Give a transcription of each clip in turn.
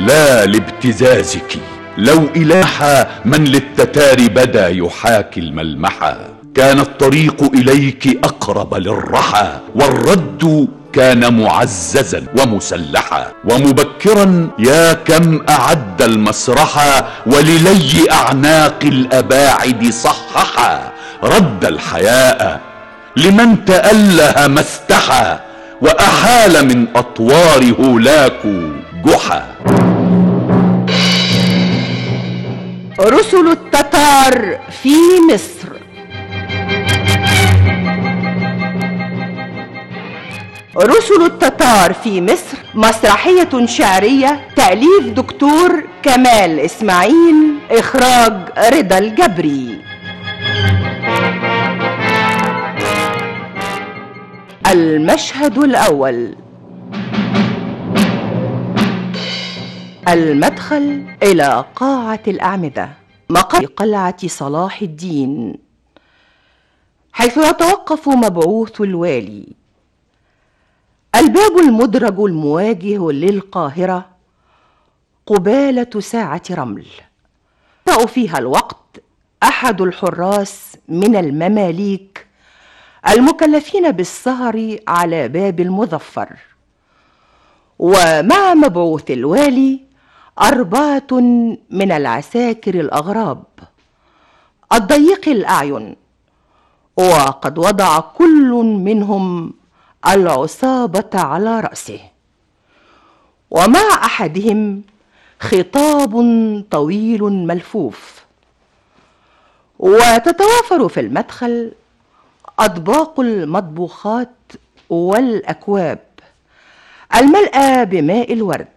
لا لابتزازك لو إلاحا من للتتار بدا يحاكي الملمحا كان الطريق إليك أقرب للرحى والرد كان معززا ومسلحا ومبكرا يا كم أعد المسرحا وللي أعناق الأباعد صححا رد الحياء لمن تأله ما استحى وأحال من أطوار هولاك جحا رسل التتار في مصر رسل التتار في مصر مسرحية شعرية تأليف دكتور كمال إسماعيل إخراج رضا الجبري المشهد الأول المدخل إلى قاعة الأعمدة مقر قلعة صلاح الدين حيث يتوقف مبعوث الوالي الباب المدرج المواجه للقاهرة قبالة ساعة رمل يقرأ فيها الوقت أحد الحراس من المماليك المكلفين بالسهر على باب المظفر ومع مبعوث الوالي أربعة من العساكر الأغراب الضيق الأعين وقد وضع كل منهم العصابة على رأسه ومع أحدهم خطاب طويل ملفوف وتتوافر في المدخل أطباق المطبوخات والأكواب الملأى بماء الورد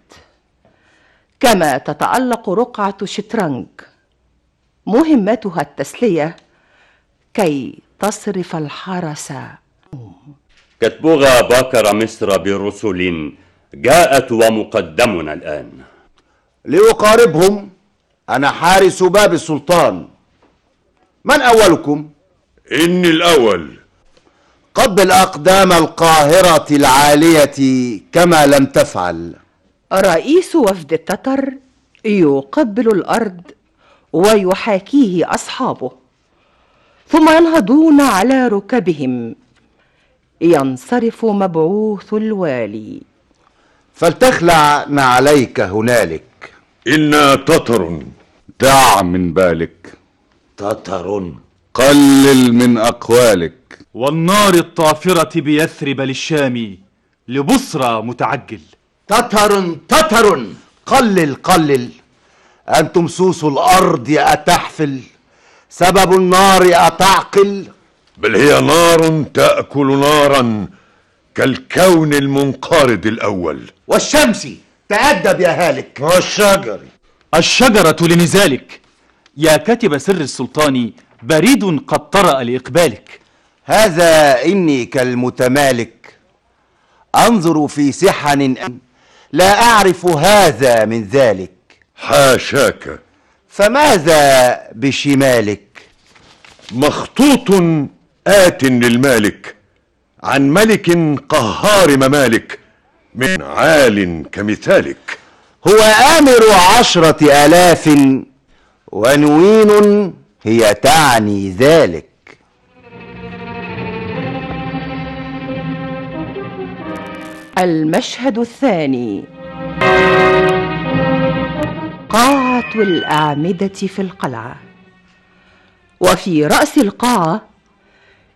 كما تتألق رقعة شترنج مهمتها التسلية كي تصرف الحرس كتبغى باكر مصر برسل جاءت ومقدمنا الآن لأقاربهم أنا حارس باب السلطان من أولكم؟ إني الأول قبل أقدام القاهرة العالية كما لم تفعل رئيس وفد التتر يقبل الارض ويحاكيه اصحابه ثم ينهضون على ركبهم ينصرف مبعوث الوالي فلتخلع نعليك هنالك إنا تتر دع من بالك تتر قلل من أقوالك والنار الطافرة بيثرب للشام لبصرى متعجل تتر تتر قلل قلل أنتم سوس الأرض أتحفل سبب النار أتعقل بل هي نار تأكل نارا كالكون المنقرض الأول والشمس تأدب يا هالك والشجر الشجرة لنزالك يا كاتب سر السلطان بريد قد طرأ لإقبالك هذا إني كالمتمالك أنظر في سحن أن لا أعرف هذا من ذلك حاشاك فماذا بشمالك مخطوط آت للمالك عن ملك قهار ممالك من عال كمثالك هو آمر عشرة آلاف ونوين هي تعني ذلك المشهد الثاني قاعة الأعمدة في القلعة وفي رأس القاعة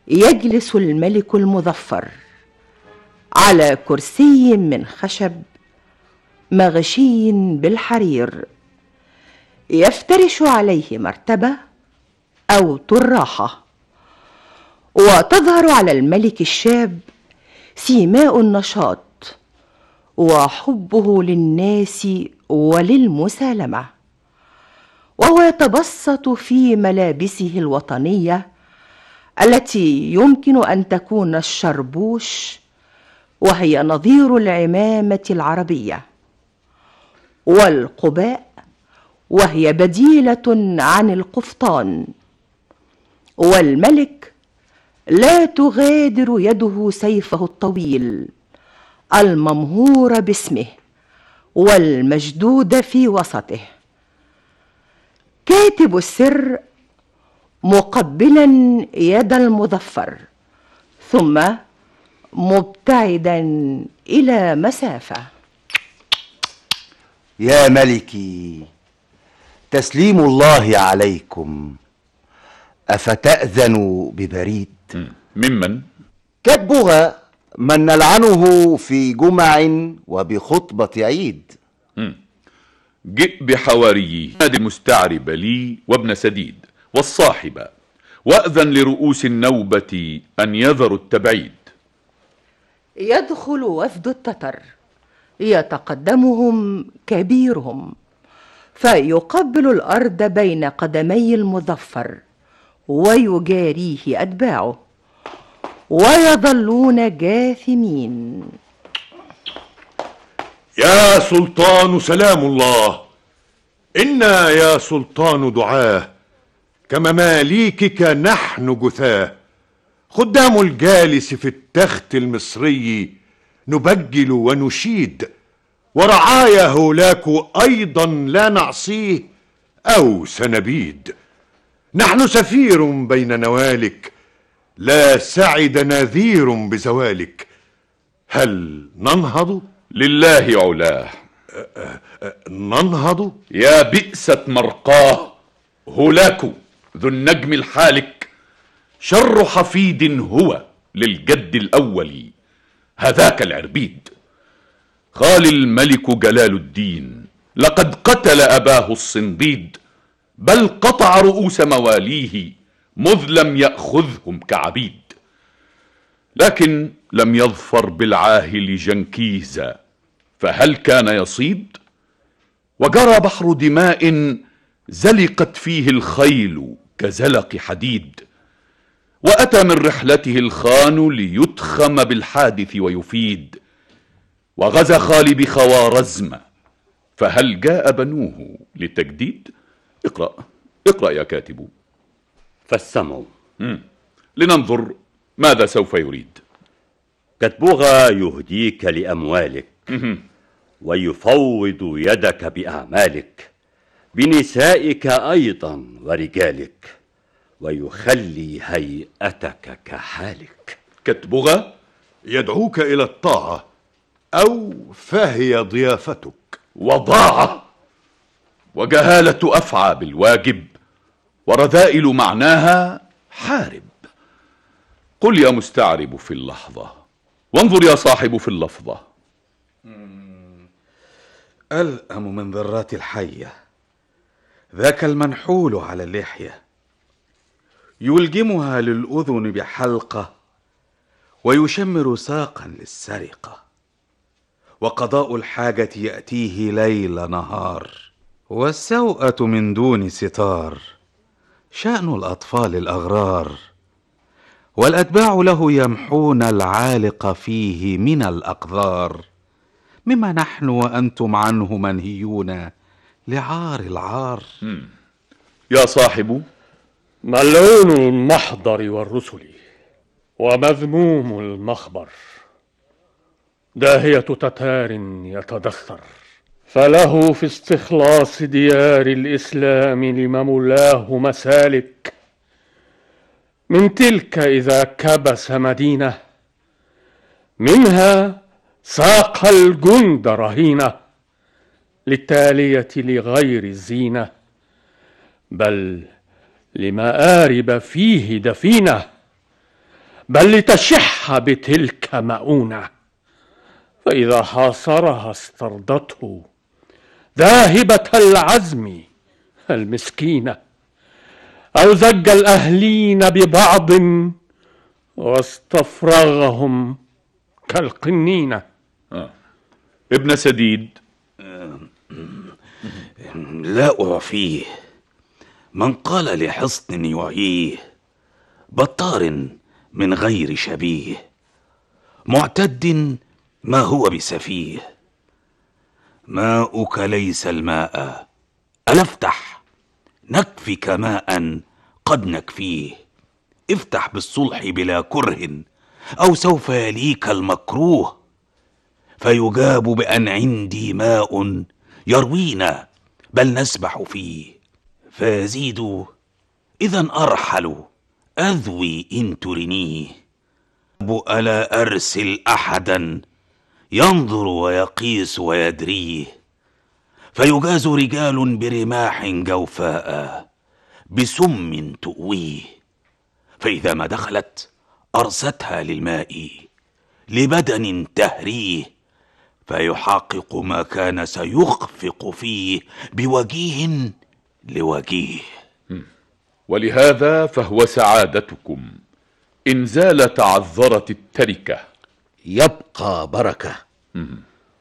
يجلس الملك المظفر على كرسي من خشب مغشي بالحرير يفترش عليه مرتبة أو طراحة وتظهر على الملك الشاب سيماء النشاط وحبه للناس وللمسالمه وهو يتبسط في ملابسه الوطنيه التي يمكن ان تكون الشربوش وهي نظير العمامه العربيه والقباء وهي بديله عن القفطان والملك لا تغادر يده سيفه الطويل الممهور باسمه والمجدود في وسطه كاتب السر مقبلا يد المظفر ثم مبتعدا الى مسافه يا ملكي تسليم الله عليكم افتاذنوا ببريد ممن كبها من نلعنه في جمع وبخطبة عيد جئ بحواري بحواريي المستعرب لي وابن سديد والصاحبة وأذن لرؤوس النوبة أن يذروا التبعيد يدخل وفد التتر يتقدمهم كبيرهم فيقبل الأرض بين قدمي المظفر ويجاريه أتباعه ويظلون جاثمين يا سلطان سلام الله انا يا سلطان دعاه كمماليكك نحن جثاه خدام الجالس في التخت المصري نبجل ونشيد ورعايا هولاك ايضا لا نعصيه او سنبيد نحن سفير بين نوالك لا سعد نذير بزوالك هل ننهض لله علاه ننهض يا بئست مرقاه هلاك ذو النجم الحالك شر حفيد هو للجد الأول هذاك العربيد خال الملك جلال الدين لقد قتل أباه الصنديد بل قطع رؤوس مواليه مذ لم يأخذهم كعبيد لكن لم يظفر بالعاهل جنكيزا فهل كان يصيد وجرى بحر دماء زلقت فيه الخيل كزلق حديد وأتى من رحلته الخان ليتخم بالحادث ويفيد وغزا خالي بخوارزم فهل جاء بنوه للتجديد اقرأ اقرأ يا كاتب فالسمو مم. لننظر ماذا سوف يريد كتبغى يهديك لأموالك مم. ويفوض يدك بأعمالك بنسائك أيضا ورجالك ويخلي هيئتك كحالك كتبغى يدعوك إلى الطاعة أو فهي ضيافتك وضاعة وجهالة أفعى بالواجب ورذائل معناها حارب قل يا مستعرب في اللحظة وانظر يا صاحب في اللفظة ألأم من ذرات الحية ذاك المنحول على اللحية يلجمها للأذن بحلقة ويشمر ساقا للسرقة وقضاء الحاجة يأتيه ليل نهار والسوءة من دون ستار شأن الأطفال الأغرار والأتباع له يمحون العالق فيه من الأقذار مما نحن وأنتم عنه منهيون لعار العار يا صاحب ملعون المحضر والرسل ومذموم المخبر داهية تتار يتدثر فله في استخلاص ديار الاسلام لمملاه مسالك من تلك اذا كبس مدينه منها ساق الجند رهينه للتاليه لغير الزينه بل لمآرب فيه دفينه بل لتشح بتلك مؤونه فاذا حاصرها استرضته ذاهبة العزم المسكينة أو زج الأهلين ببعض واستفرغهم كالقنينة آه. ابن سديد لا أعفيه من قال لحصن يعيه بطار من غير شبيه معتد ما هو بسفيه ماؤك ليس الماء ألفتح نكفك ماء قد نكفيه افتح بالصلح بلا كره أو سوف يليك المكروه فيجاب بأن عندي ماء يروينا بل نسبح فيه فيزيد إذا أرحل أذوي إن ترنيه ألا أرسل أحدا ينظر ويقيس ويدريه فيجاز رجال برماح جوفاء بسم تؤويه فاذا ما دخلت ارستها للماء لبدن تهريه فيحقق ما كان سيخفق فيه بوجيه لوجيه ولهذا فهو سعادتكم ان زال تعذرت التركه يبقى بركه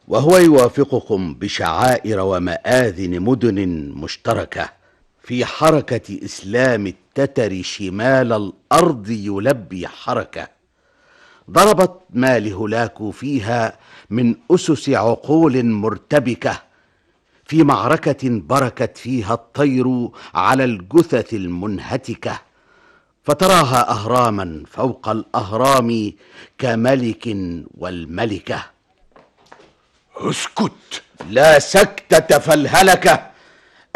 وهو يوافقكم بشعائر ومآذن مدن مشتركه في حركه اسلام التتر شمال الارض يلبي حركه ضربت ما لهلاك فيها من اسس عقول مرتبكه في معركه بركت فيها الطير على الجثث المنهتكه فتراها اهراما فوق الاهرام كملك والملكه اسكت لا سكتة فالهلكة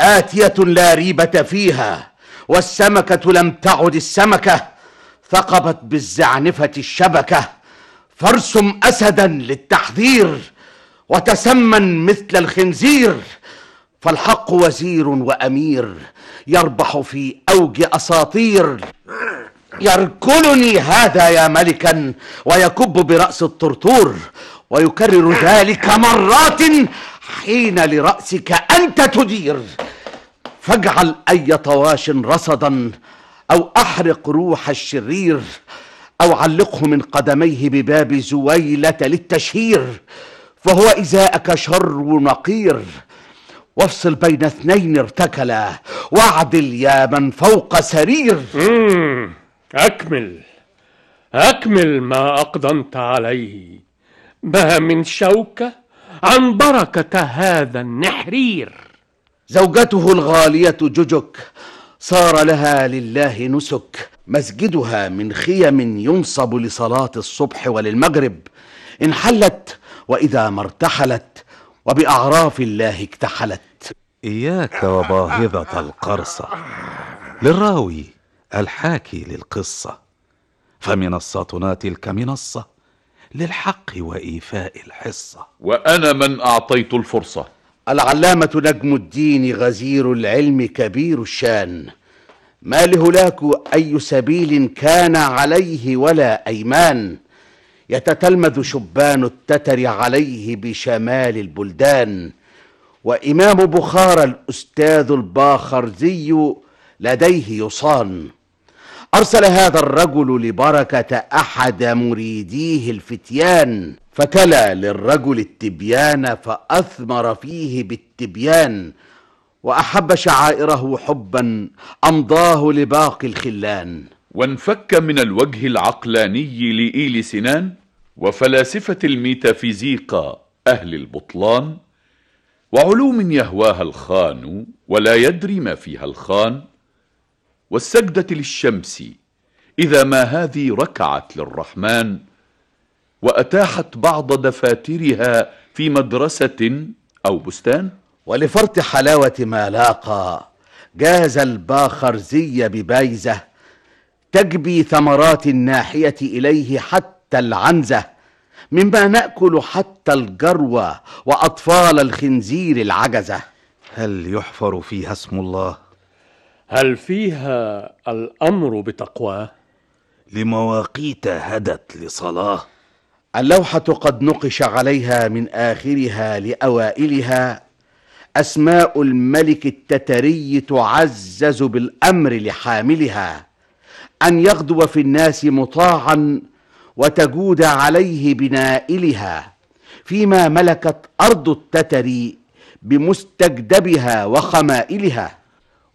آتية لا ريبة فيها والسمكة لم تعد السمكة ثقبت بالزعنفة الشبكة فارسم أسدا للتحذير وتسمن مثل الخنزير فالحق وزير وأمير يربح في أوج أساطير يركلني هذا يا ملكا ويكب برأس الطرطور ويكرر ذلك مرات حين لرأسك أنت تدير فاجعل أي طواش رصدا أو أحرق روح الشرير أو علقه من قدميه بباب زويلة للتشهير فهو إزاءك شر نقير وافصل بين اثنين ارتكلا واعدل يا من فوق سرير أكمل أكمل ما أقدمت عليه ما من شوكة عن بركة هذا النحرير زوجته الغالية جوجك صار لها لله نسك مسجدها من خيم ينصب لصلاة الصبح وللمغرب انحلت وإذا ما ارتحلت وبأعراف الله اكتحلت إياك وباهظة القرصة للراوي الحاكي للقصة فمنصتنا تلك منصة للحق وإيفاء الحصة وأنا من أعطيت الفرصة العلامة نجم الدين غزير العلم كبير الشان ما لهلاك أي سبيل كان عليه ولا أيمان يتتلمذ شبان التتر عليه بشمال البلدان وإمام بخارى الأستاذ الباخرزي لديه يصان أرسل هذا الرجل لبركة أحد مريديه الفتيان فتلى للرجل التبيان فأثمر فيه بالتبيان وأحب شعائره حبا أمضاه لباقي الخلان وانفك من الوجه العقلاني لإيل سنان وفلاسفة الميتافيزيقا أهل البطلان وعلوم يهواها الخان ولا يدري ما فيها الخان والسجدة للشمس إذا ما هذه ركعت للرحمن وأتاحت بعض دفاترها في مدرسة أو بستان ولفرط حلاوة ما لاقى جاز الباخرزي ببايزه تجبي ثمرات الناحية إليه حتى العنزة مما نأكل حتى الجروة وأطفال الخنزير العجزة هل يحفر فيها اسم الله؟ هل فيها الأمر بتقواه؟ لمواقيت هدت لصلاة اللوحة قد نقش عليها من آخرها لأوائلها أسماء الملك التتري تعزز بالأمر لحاملها أن يغدو في الناس مطاعا وتجود عليه بنائلها فيما ملكت أرض التتر بمستجدبها وخمائلها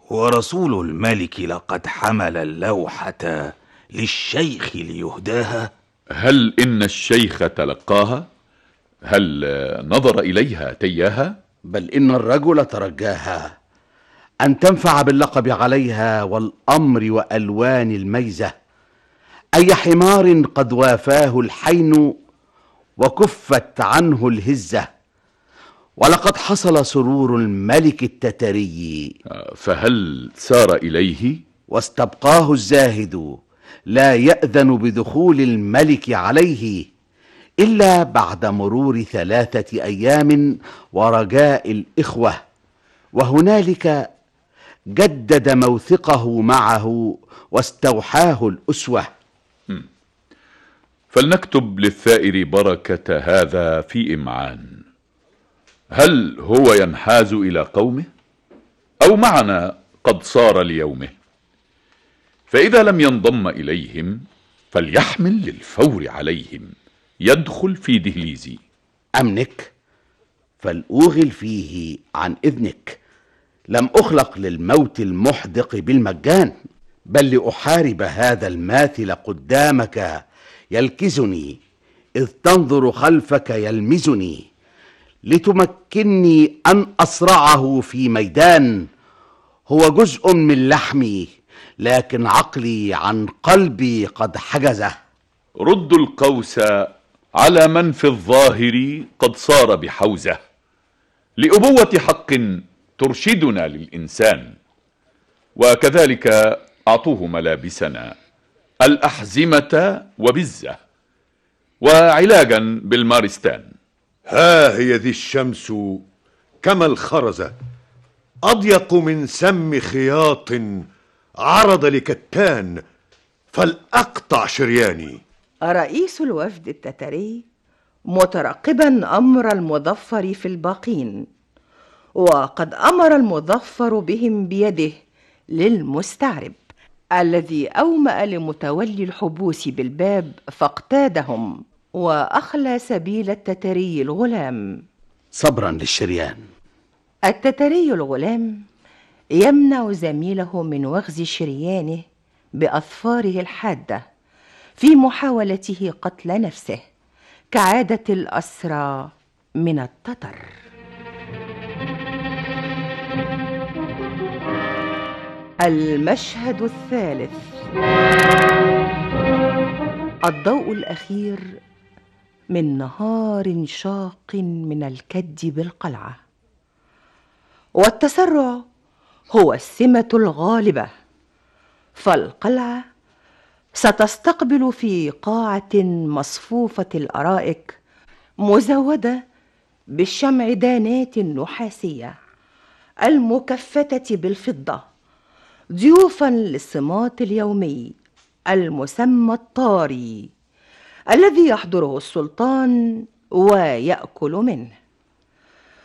ورسول الملك لقد حمل اللوحة للشيخ ليهداها هل إن الشيخ تلقاها؟ هل نظر إليها تياها؟ بل إن الرجل ترجاها أن تنفع باللقب عليها والأمر وألوان الميزة أي حمار قد وافاه الحين وكفت عنه الهزة ولقد حصل سرور الملك التتري آه، فهل سار إليه؟ واستبقاه الزاهد لا يأذن بدخول الملك عليه إلا بعد مرور ثلاثة أيام ورجاء الإخوة وهنالك جدد موثقه معه واستوحاه الأسوة فلنكتب للثائر بركة هذا في إمعان هل هو ينحاز إلى قومه أو معنا قد صار ليومه فإذا لم ينضم إليهم فليحمل للفور عليهم يدخل في دهليزي أمنك فلأوغل فيه عن إذنك لم أخلق للموت المحدق بالمجان بل لأحارب هذا الماثل قدامك يلكزني إذ تنظر خلفك يلمزني لتمكني أن أصرعه في ميدان هو جزء من لحمي لكن عقلي عن قلبي قد حجزه رد القوس على من في الظاهر قد صار بحوزه لأبوة حق ترشدنا للإنسان وكذلك أعطوه ملابسنا الأحزمة وبزة وعلاجا بالمارستان ها هي ذي الشمس كما الخرزة أضيق من سم خياط عرض لكتان فلأقطع شرياني رئيس الوفد التتري مترقبا أمر المظفر في الباقين وقد امر المظفر بهم بيده للمستعرب الذي اوما لمتولي الحبوس بالباب فاقتادهم واخلى سبيل التتري الغلام صبرا للشريان التتري الغلام يمنع زميله من وغز شريانه باظفاره الحاده في محاولته قتل نفسه كعاده الاسرى من التتر المشهد الثالث الضوء الاخير من نهار شاق من الكد بالقلعه والتسرع هو السمه الغالبه فالقلعه ستستقبل في قاعه مصفوفه الارائك مزوده بالشمعدانات النحاسيه المكفته بالفضه ضيوفا للصمات اليومي المسمى الطاري الذي يحضره السلطان ويأكل منه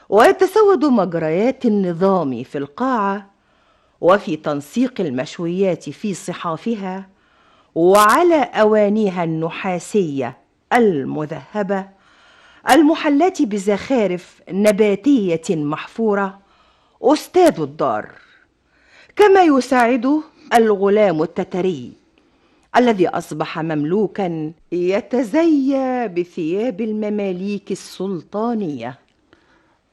ويتسود مجريات النظام في القاعة وفي تنسيق المشويات في صحافها وعلى أوانيها النحاسية المذهبة المحلاة بزخارف نباتية محفورة أستاذ الدار كما يساعده الغلام التتري الذي اصبح مملوكا يتزيى بثياب المماليك السلطانيه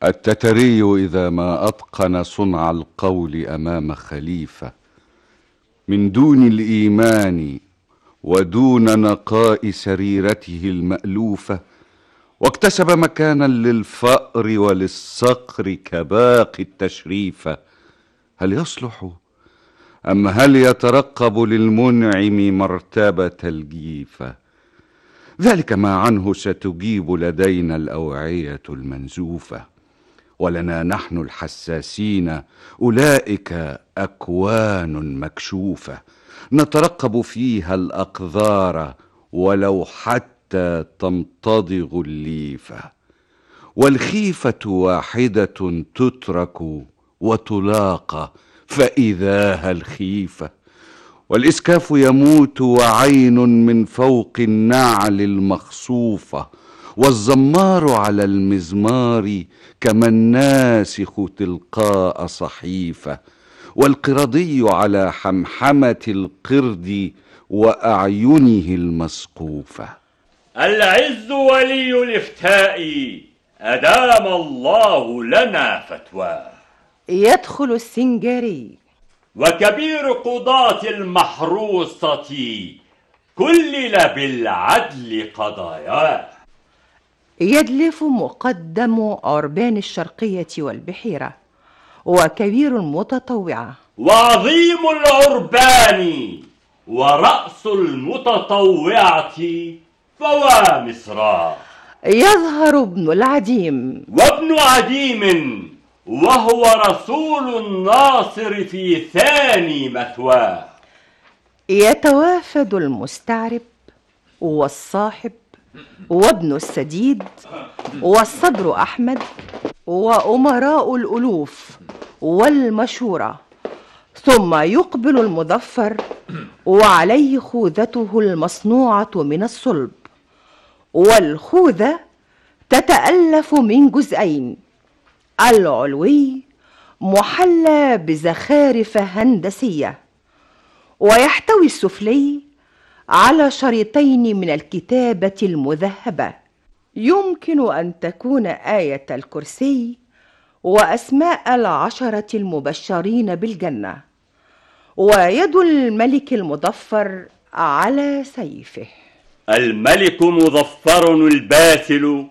التتري اذا ما اتقن صنع القول امام خليفه من دون الايمان ودون نقاء سريرته المالوفه واكتسب مكانا للفأر وللصقر كباقي التشريفه هل يصلح أم هل يترقب للمنعم مرتبة الجيفة ذلك ما عنه ستجيب لدينا الأوعية المنزوفة ولنا نحن الحساسين أولئك أكوان مكشوفة نترقب فيها الأقذار ولو حتى تمتضغ الليفة والخيفة واحدة تترك وتلاقى فإذاها الخيفة والإسكاف يموت وعين من فوق النعل المخصوفة والزمار على المزمار كما الناسخ تلقاء صحيفة والقرضي على حمحمة القرد وأعينه المسقوفة العز ولي الافتاء أدام الله لنا فتواه يدخل السنجاري وكبير قضاة المحروسة كلل بالعدل قضاياه يدلف مقدم عربان الشرقية والبحيرة وكبير المتطوعة وعظيم العربان ورأس المتطوعة فوا مصرا يظهر ابن العديم وابن عديم وهو رسول الناصر في ثاني مثواه يتوافد المستعرب والصاحب وابن السديد والصدر احمد وامراء الالوف والمشوره ثم يقبل المظفر وعليه خوذته المصنوعه من الصلب والخوذه تتالف من جزئين العلوي محلى بزخارف هندسية ويحتوي السفلي على شريطين من الكتابة المذهبة يمكن أن تكون آية الكرسي وأسماء العشرة المبشرين بالجنة ويد الملك المظفر على سيفه الملك مظفر الباسل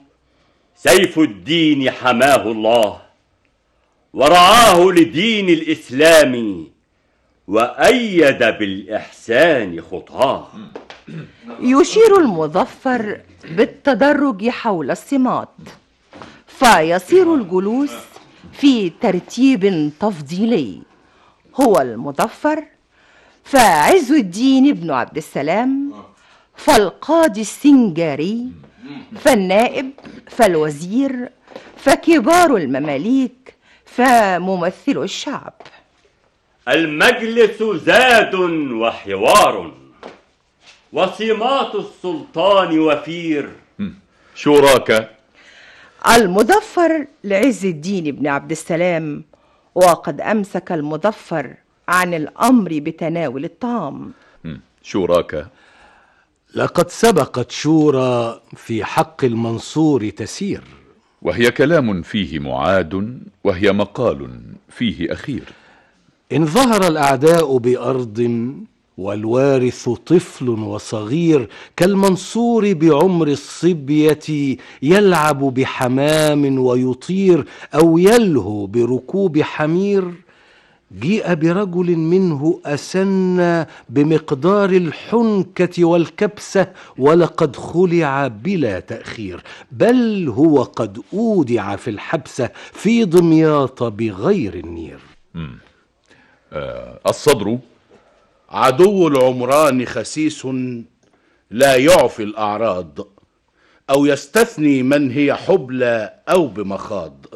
سيف الدين حماه الله ورعاه لدين الإسلام وأيد بالإحسان خطاه يشير المظفر بالتدرج حول الصمات فيصير الجلوس في ترتيب تفضيلي هو المظفر فعز الدين بن عبد السلام فالقاضي السنجاري فالنائب فالوزير فكبار المماليك فممثل الشعب المجلس زاد وحوار وصمات السلطان وفير شوراك المظفر لعز الدين بن عبد السلام وقد أمسك المظفر عن الأمر بتناول الطعام شوراك لقد سبقت شورى في حق المنصور تسير وهي كلام فيه معاد وهي مقال فيه أخير إن ظهر الأعداء بأرض والوارث طفل وصغير كالمنصور بعمر الصبية يلعب بحمام ويطير أو يلهو بركوب حمير جيء برجل منه اسن بمقدار الحنكه والكبسه ولقد خلع بلا تاخير بل هو قد اودع في الحبسه في دمياط بغير النير آه الصدر عدو العمران خسيس لا يعفي الاعراض او يستثني من هي حبلى او بمخاض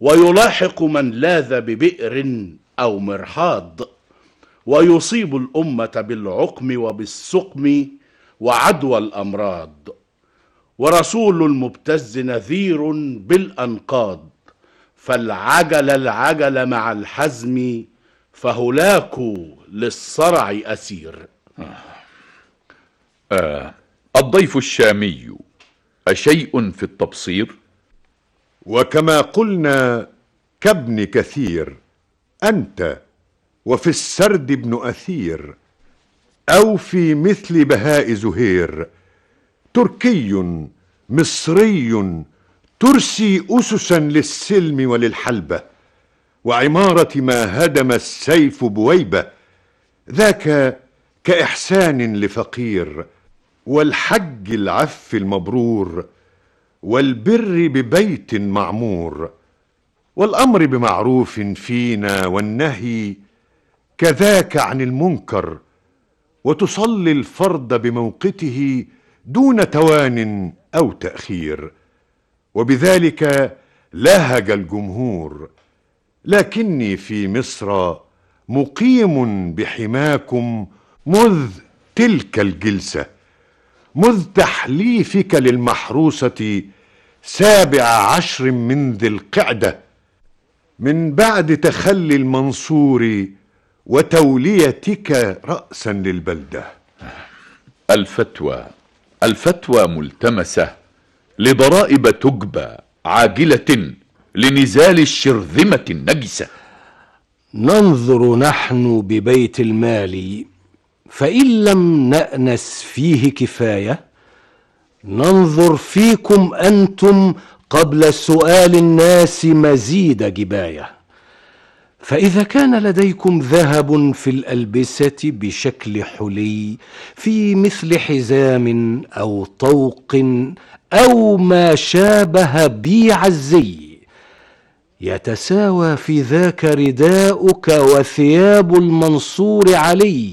ويلاحق من لاذ ببئر او مرحاض ويصيب الامه بالعقم وبالسقم وعدوى الامراض ورسول المبتز نذير بالانقاض فالعجل العجل مع الحزم فهلاك للصرع اسير آه. الضيف الشامي أشيء في التبصير؟ وكما قلنا كابن كثير أنت وفي السرد ابن أثير أو في مثل بهاء زهير تركي مصري ترسي أسسا للسلم وللحلبة وعمارة ما هدم السيف بويبة ذاك كإحسان لفقير والحج العف المبرور والبر ببيت معمور والامر بمعروف فينا والنهي كذاك عن المنكر وتصلي الفرض بموقته دون توان او تاخير وبذلك لهج الجمهور لكني في مصر مقيم بحماكم مذ تلك الجلسه مذ تحليفك للمحروسه سابع عشر من ذي القعدة من بعد تخلي المنصور وتوليتك رأسا للبلدة الفتوى الفتوى ملتمسة لضرائب تجبى عاجلة لنزال الشرذمة النجسة ننظر نحن ببيت المال فإن لم نأنس فيه كفاية ننظر فيكم انتم قبل سؤال الناس مزيد جبايه فاذا كان لديكم ذهب في الالبسه بشكل حلي في مثل حزام او طوق او ما شابه بيع الزي يتساوى في ذاك رداؤك وثياب المنصور علي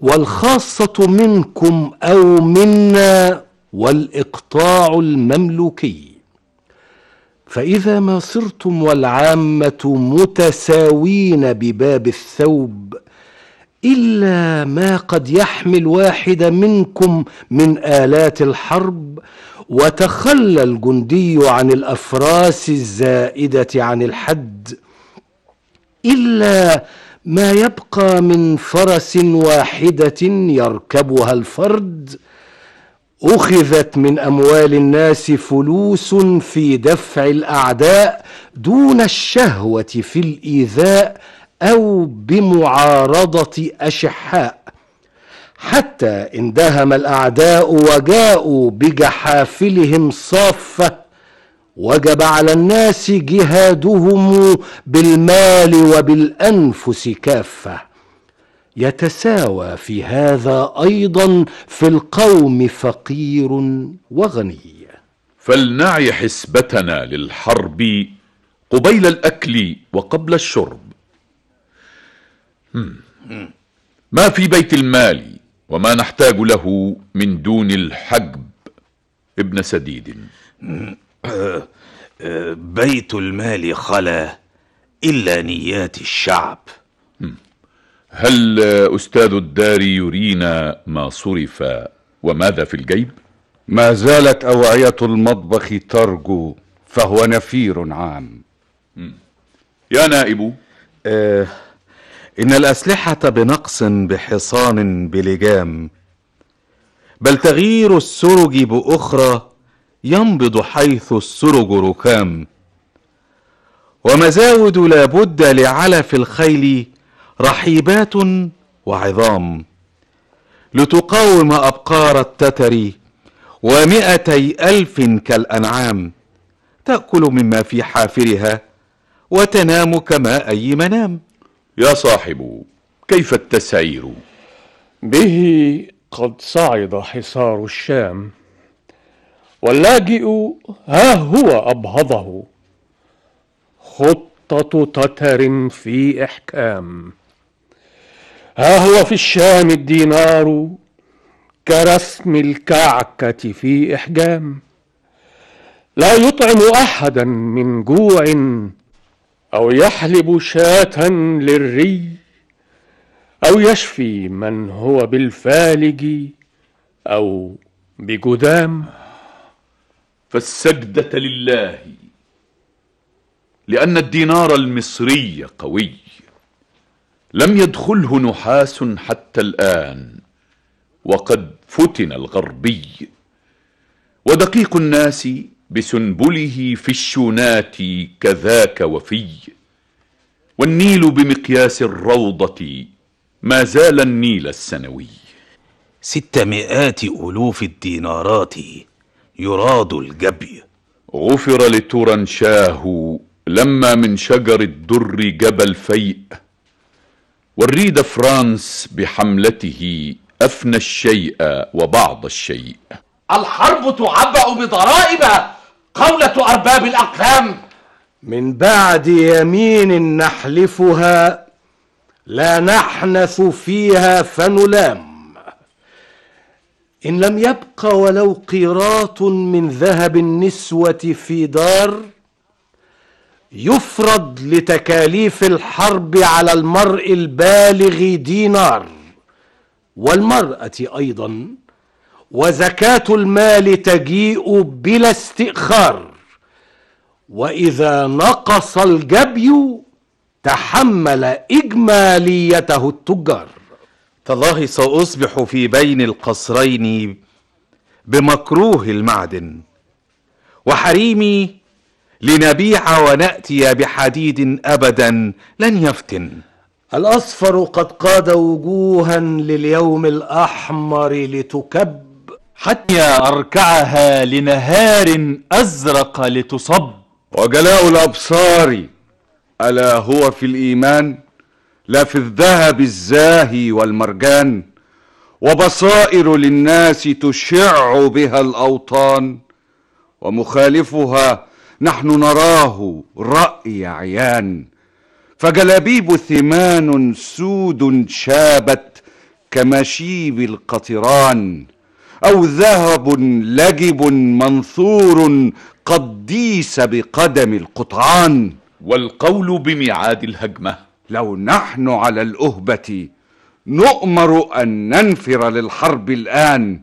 والخاصه منكم او منا والاقطاع المملوكي فاذا ما صرتم والعامه متساوين بباب الثوب الا ما قد يحمي الواحد منكم من الات الحرب وتخلى الجندي عن الافراس الزائده عن الحد الا ما يبقى من فرس واحده يركبها الفرد اخذت من اموال الناس فلوس في دفع الاعداء دون الشهوه في الايذاء او بمعارضه اشحاء حتى اندهم الاعداء وجاءوا بجحافلهم صافه وجب على الناس جهادهم بالمال وبالانفس كافه يتساوى في هذا ايضا في القوم فقير وغني فلنعي حسبتنا للحرب قبيل الاكل وقبل الشرب ما في بيت المال وما نحتاج له من دون الحجب ابن سديد بيت المال خلا الا نيات الشعب هل أستاذ الدار يرينا ما صرف وماذا في الجيب؟ ما زالت أوعية المطبخ ترجو فهو نفير عام يا نائب آه إن الأسلحة بنقص بحصان بلجام بل تغيير السرج بأخرى ينبض حيث السرج ركام ومزاود لابد لعلف الخيل رحيبات وعظام لتقاوم أبقار التتر ومئتي ألف كالأنعام تأكل مما في حافرها وتنام كما أي منام يا صاحب كيف التسعير به قد صعد حصار الشام واللاجئ ها هو أبهضه خطة تتر في إحكام ها هو في الشام الدينار كرسم الكعكة في إحجام لا يطعم أحدا من جوع أو يحلب شاة للري أو يشفي من هو بالفالج أو بجدام فالسجدة لله لأن الدينار المصري قوي لم يدخله نحاس حتى الآن وقد فتن الغربي ودقيق الناس بسنبله في الشونات كذاك وفي والنيل بمقياس الروضة ما زال النيل السنوي ستمائات ألوف الدينارات يراد الجبي غفر لتورنشاه لما من شجر الدر جبل فيء والريد فرانس بحملته أفنى الشيء وبعض الشيء الحرب تعبأ بضرائب قولة أرباب الأقلام من بعد يمين نحلفها لا نحنث فيها فنلام إن لم يبق ولو قيراط من ذهب النسوة في دار يفرض لتكاليف الحرب على المرء البالغ دينار والمرأة أيضا وزكاة المال تجيء بلا استئخار وإذا نقص الجبي تحمل إجماليته التجار تالله سأصبح في بين القصرين بمكروه المعدن وحريمي لنبيع وناتي بحديد ابدا لن يفتن الاصفر قد قاد وجوها لليوم الاحمر لتكب حتى اركعها لنهار ازرق لتصب وجلاء الابصار الا هو في الايمان لا في الذهب الزاهي والمرجان وبصائر للناس تشع بها الاوطان ومخالفها نحن نراه رأي عيان فجلابيب ثمان سود شابت كمشيب القطران أو ذهب لجب منثور قديس بقدم القطعان والقول بميعاد الهجمة لو نحن على الأهبة نؤمر أن ننفر للحرب الآن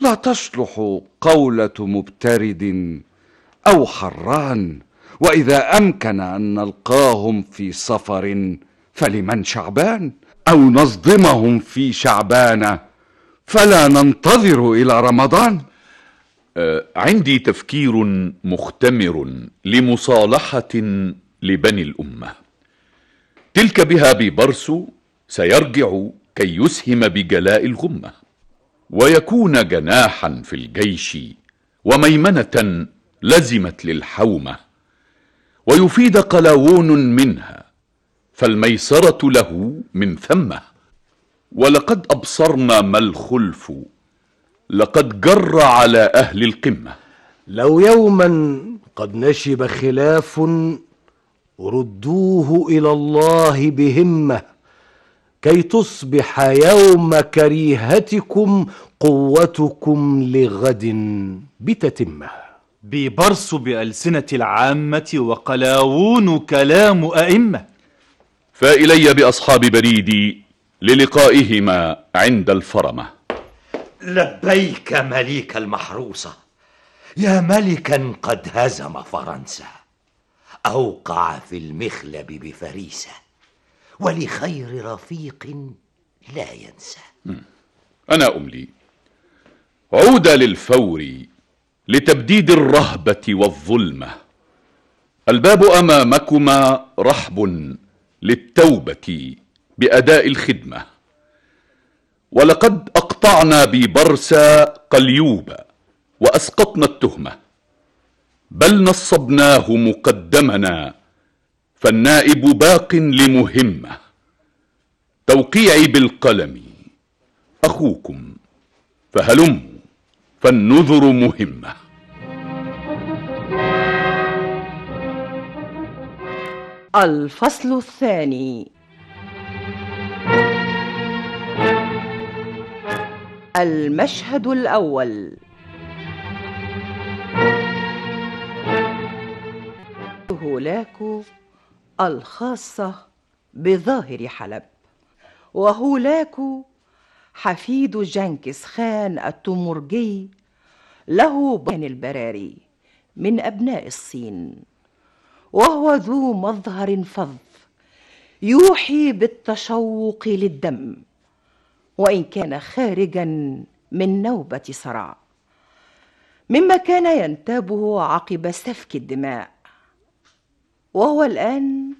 لا تصلح قولة مبترد او حران واذا امكن ان نلقاهم في سفر فلمن شعبان او نصدمهم في شعبان فلا ننتظر الى رمضان أه، عندي تفكير مختمر لمصالحه لبني الامه تلك بها ببرسو سيرجع كي يسهم بجلاء الغمه ويكون جناحا في الجيش وميمنه لزمت للحومة ويفيد قلاوون منها فالميسرة له من ثمه ولقد أبصرنا ما الخلف لقد جر على أهل القمة لو يوما قد نشب خلاف ردوه إلى الله بهمة كي تصبح يوم كريهتكم قوتكم لغد بتتمه ببرصب بألسنة العامة وقلاوون كلام أئمة فإلي بأصحاب بريدي للقائهما عند الفرمة لبيك مليك المحروسة يا ملكا قد هزم فرنسا أوقع في المخلب بفريسة ولخير رفيق لا ينسى أنا أملي عود للفور لتبديد الرهبة والظلمة الباب أمامكما رحب للتوبة بأداء الخدمة ولقد أقطعنا ببرسى قليوب وأسقطنا التهمة بل نصبناه مقدمنا فالنائب باق لمهمة توقيعي بالقلم أخوكم فهلموا فالنذر مهمة الفصل الثاني المشهد الأول هولاكو الخاصة بظاهر حلب وهولاكو حفيد جنكس خان التمرجي له بن البراري من أبناء الصين وهو ذو مظهر فظ يوحي بالتشوق للدم وإن كان خارجا من نوبة صراع مما كان ينتابه عقب سفك الدماء وهو الآن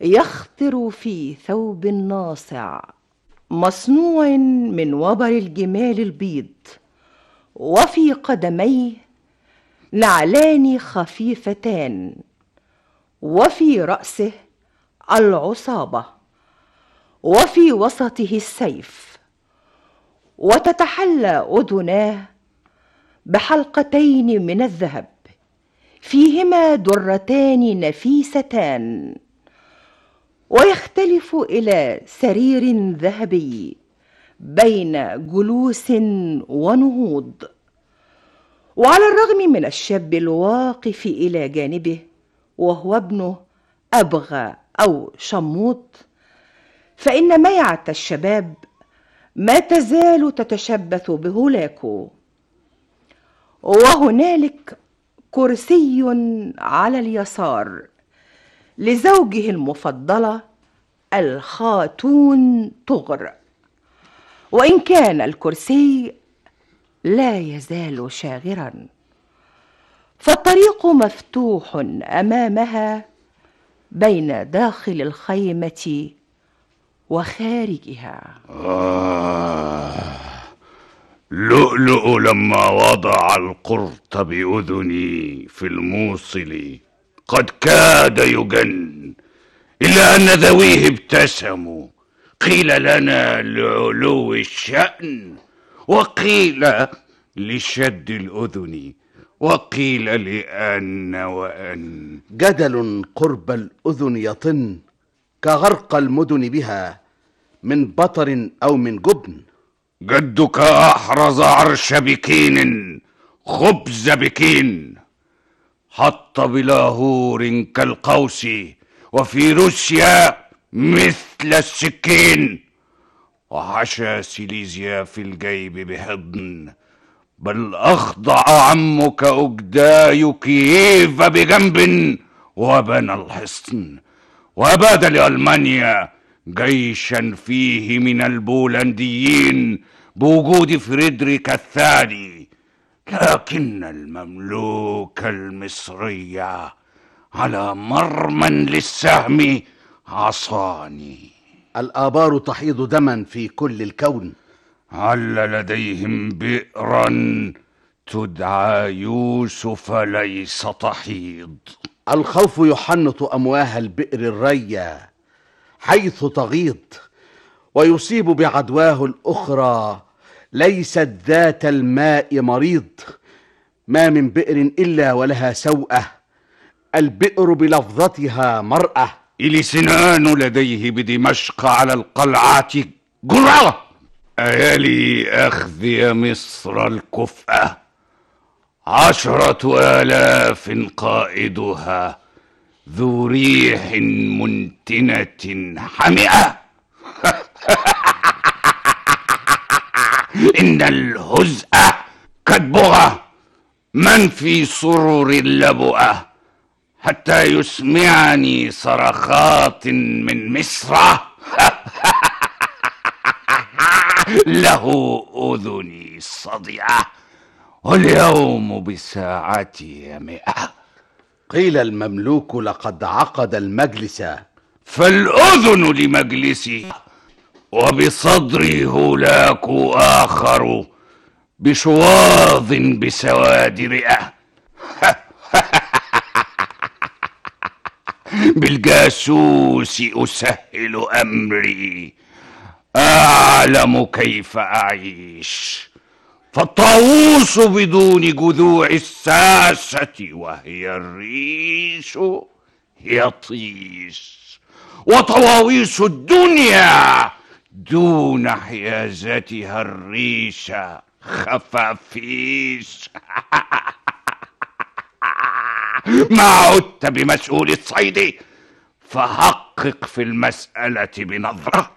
يخطر في ثوب ناصع مصنوع من وبر الجمال البيض وفي قدميه نعلان خفيفتان وفي راسه العصابه وفي وسطه السيف وتتحلى اذناه بحلقتين من الذهب فيهما درتان نفيستان ويختلف إلى سرير ذهبي بين جلوس ونهوض وعلى الرغم من الشاب الواقف إلى جانبه وهو ابنه أبغى أو شموط فإن ميعة الشباب ما تزال تتشبث بهولاكو وهنالك كرسي على اليسار لزوجه المفضلة الخاتون طغر وإن كان الكرسي لا يزال شاغرا فالطريق مفتوح أمامها بين داخل الخيمة وخارجها آه لؤلؤ لما وضع القرط بأذني في الموصل قد كاد يجن إلا أن ذويه ابتسموا قيل لنا لعلو الشأن وقيل لشد الأذن وقيل لأن وأن جدل قرب الأذن يطن كغرق المدن بها من بطر أو من جبن جدك أحرز عرش بكين خبز بكين حط بلاهور كالقوس وفي روسيا مثل السكين وحشى سيليزيا في الجيب بحضن بل أخضع عمك أجداي كييف بجنب وبنى الحصن وأباد لألمانيا جيشا فيه من البولنديين بوجود فريدريك الثاني لكن المملوكة المصرية على مرمى للسهم عصاني الآبار تحيض دما في كل الكون هل لديهم بئرا تدعى يوسف ليس تحيض الخوف يحنط أمواه البئر الرية حيث تغيض ويصيب بعدواه الأخرى ليست ذات الماء مريض ما من بئر إلا ولها سوءة البئر بلفظتها مرأة إلي سنان لديه بدمشق على القلعة جرأة أيالي أخذي مصر الكفأة عشرة آلاف قائدها ذو ريح منتنة حمئة إن الهزء قد بغى من في سرر اللبؤة حتى يسمعني صرخات من مصر له أذني صدئة واليوم بساعتي مئة قيل المملوك لقد عقد المجلس فالأذن لمجلسي وبصدري هلاك آخر بشواظ بسواد رئة بالجاسوس أسهل أمري أعلم كيف أعيش فالطاووس بدون جذوع الساسة وهي الريش يطيش وطواويس الدنيا دون حيازتها الريشة خفافيش ما عدت بمسؤول الصيد فحقق في المسألة بنظرة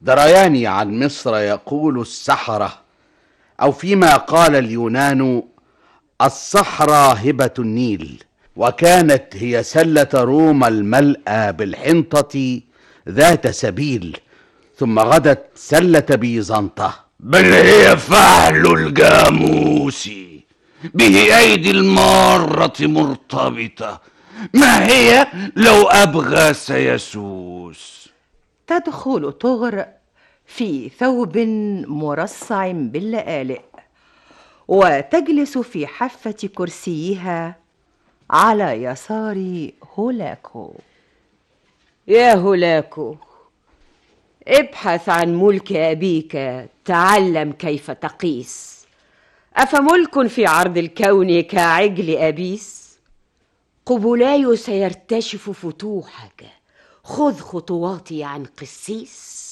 درياني عن مصر يقول السحرة أو فيما قال اليونان الصحراء هبة النيل وكانت هي سلة روما الملأى بالحنطة ذات سبيل ثم غدت سلة بيزنطة بل هي فعل الجاموس به أيدي المارة مرتبطة ما هي لو أبغى سيسوس تدخل طغر في ثوب مرصع باللآلئ وتجلس في حافة كرسيها على يسار هولاكو يا هولاكو ابحث عن ملك أبيك تعلم كيف تقيس أفملك في عرض الكون كعجل أبيس قبلاي سيرتشف فتوحك خذ خطواتي عن قسيس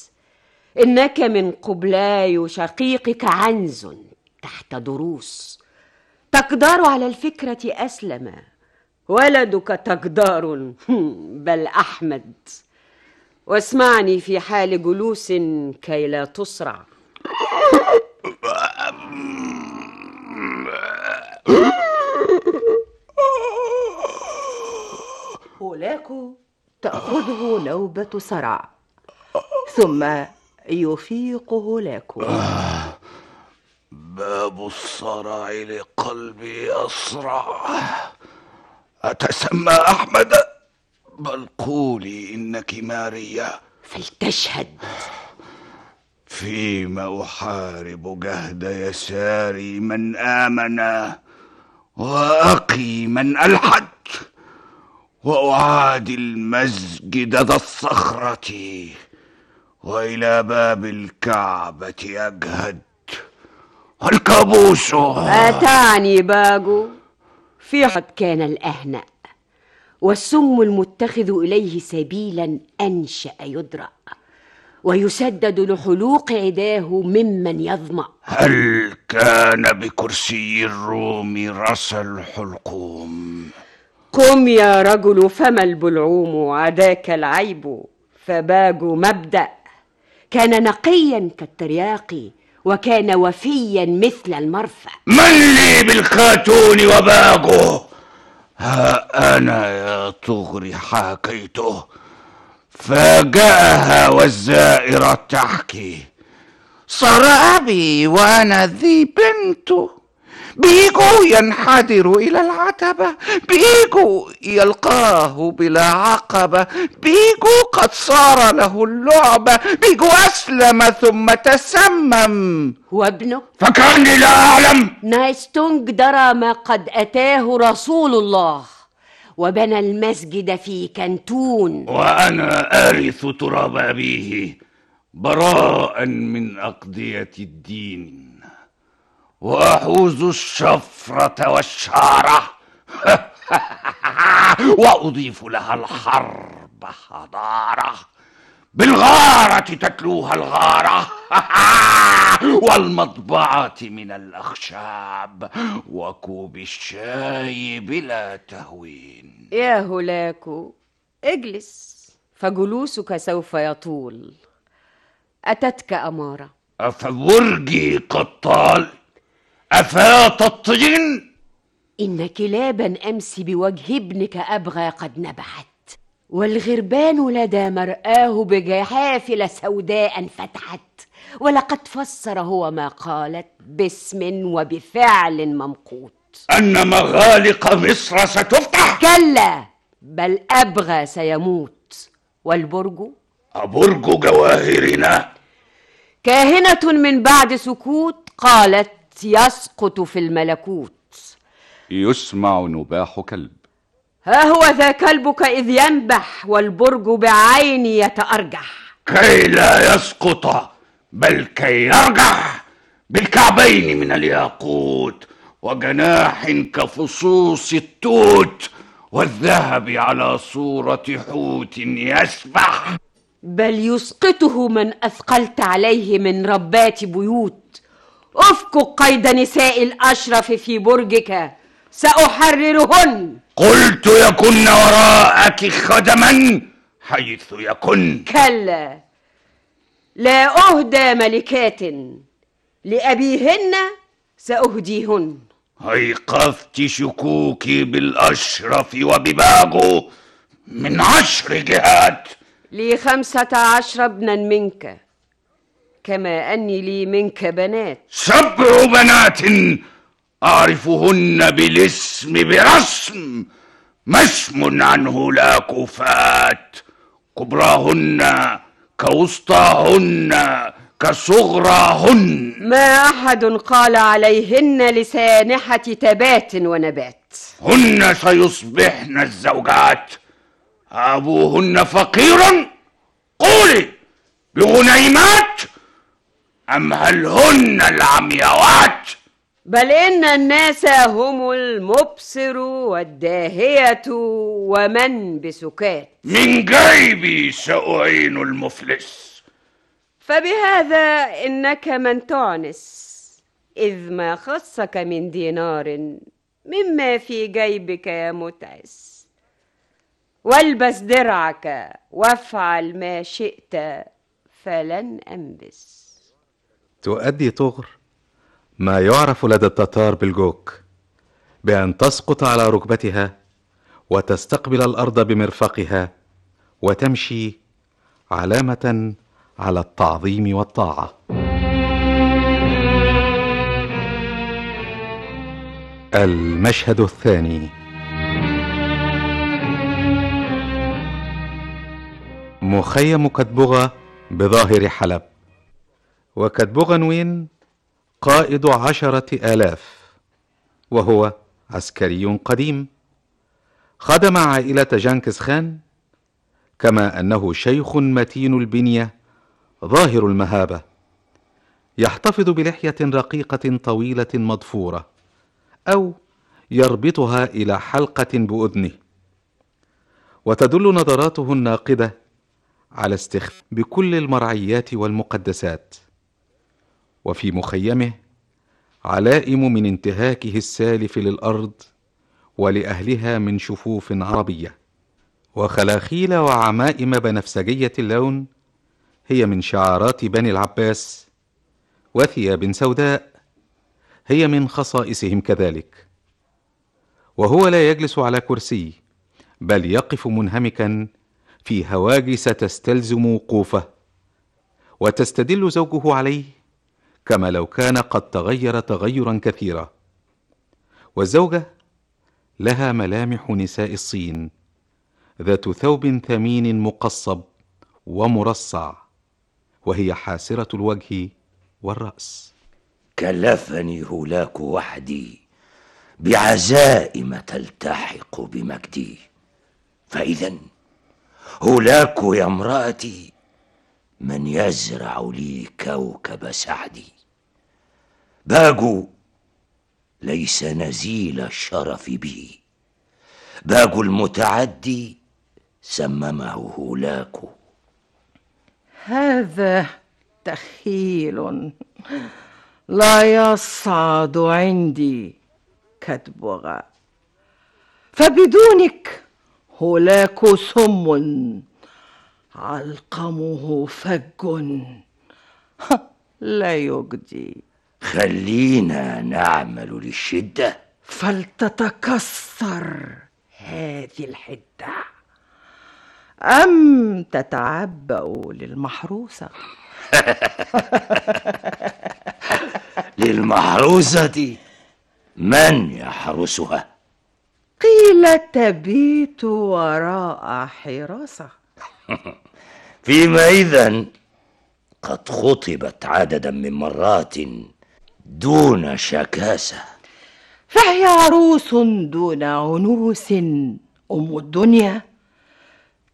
إنك من قبلاي شقيقك عنز تحت دروس تقدار على الفكرة أسلم ولدك تقدار بل أحمد واسمعني في حال جلوس كي لا تصرع هولاكو تأخذه نوبة صرع ثم يفيق هولاكو باب الصرع لقلبي أسرع أتسمى أحمد بل قولي إنك ماريا فلتشهد فيما أحارب جهد يساري من آمن وأقي من ألحد وأعادي المسجد ذا الصخرة وإلى باب الكعبة أجهد والكابوس أتاني باجو في حد كان الأهنأ والسم المتخذ اليه سبيلا انشا يدرا ويسدد لحلوق عداه ممن يظما هل كان بكرسي الروم رسى الحلقوم قم يا رجل فما البلعوم عداك العيب فباج مبدا كان نقيا كالترياق وكان وفيا مثل المرفأ من لي بالخاتون وباجه ها أنا يا طغري حاكيته فجاءها والزائرة تحكي صار أبي وأنا ذي بنته بيجوا ينحدر إلى العتبة بيجوا يلقاه بلا عقبة بيجوا قد صار له اللعبة بيجوا أسلم ثم تسمم وابنه فكأني لا أعلم نايستونج درى ما قد أتاه رسول الله وبنى المسجد في كنتون وأنا أرث تراب أبيه براء من أقضية الدين واحوز الشفره والشاره واضيف لها الحرب حضاره بالغاره تتلوها الغاره والمطبعه من الاخشاب وكوب الشاي بلا تهوين يا هلاكو اجلس فجلوسك سوف يطول اتتك اماره افبرجي قطال أفات الطين؟ إن كلابا أمس بوجه ابنك أبغى قد نبحت والغربان لدى مرآه بجحافل سوداء فتحت ولقد فسر هو ما قالت باسم وبفعل ممقوت أن مغالق مصر ستفتح كلا بل أبغى سيموت والبرج أبرج جواهرنا كاهنة من بعد سكوت قالت يسقط في الملكوت يسمع نباح كلب ها هو ذا كلبك إذ ينبح والبرج بعيني يتأرجح كي لا يسقط بل كي يرجح بالكعبين من الياقوت وجناح كفصوص التوت والذهب على صورة حوت يسبح بل يسقطه من أثقلت عليه من ربات بيوت افك قيد نساء الأشرف في برجك سأحررهن قلت يكن وراءك خدما حيث يكن كلا لا أهدى ملكات لأبيهن سأهديهن أيقظت شكوكي بالأشرف وبباغو من عشر جهات لي خمسة عشر ابنا منك كما أني لي منك بنات سبع بنات أعرفهن بالاسم برسم مسم عنه لا كفات كبراهن كوسطاهن كصغراهن ما أحد قال عليهن لسانحة تبات ونبات هن سيصبحن الزوجات أبوهن فقيرا قولي بغنيمات أم هل هن العمياوات؟ بل إن الناس هم المبصر والداهية ومن بسكات من جيبي سأعين المفلس فبهذا إنك من تعنس إذ ما خصك من دينار مما في جيبك يا متعس والبس درعك وافعل ما شئت فلن أنبس تؤدي طغر ما يعرف لدى التتار بالجوك بان تسقط على ركبتها وتستقبل الارض بمرفقها وتمشي علامه على التعظيم والطاعه المشهد الثاني مخيم كتبغه بظاهر حلب وكانت بوغنوين قائد عشرة آلاف وهو عسكري قديم خدم عائلة جنكس خان كما أنه شيخ متين البنية ظاهر المهابة يحتفظ بلحية رقيقة طويلة مضفورة أو يربطها إلى حلقة بأذنه وتدل نظراته الناقدة على استخفاء بكل المرعيات والمقدسات وفي مخيمه علائم من انتهاكه السالف للارض ولاهلها من شفوف عربيه وخلاخيل وعمائم بنفسجيه اللون هي من شعارات بني العباس وثياب سوداء هي من خصائصهم كذلك وهو لا يجلس على كرسي بل يقف منهمكا في هواجس تستلزم وقوفه وتستدل زوجه عليه كما لو كان قد تغير تغيرا كثيرا والزوجه لها ملامح نساء الصين ذات ثوب ثمين مقصب ومرصع وهي حاسره الوجه والراس كلفني هولاك وحدي بعزائم تلتحق بمجدي فاذا هولاك يا امراتي من يزرع لي كوكب سعدي باجو ليس نزيل الشرف به باجو المتعدي سممه هولاك هذا تخيل لا يصعد عندي كتبغا فبدونك هولاك سم علقمه فج لا يجدي خلينا نعمل للشدة فلتتكسر هذه الحدة أم تتعبأ للمحروسة للمحروسة دي من يحرسها قيل تبيت وراء حراسه فيما إذا قد خطبت عددا من مرات دون شكاسة فهي عروس دون عنوس أم الدنيا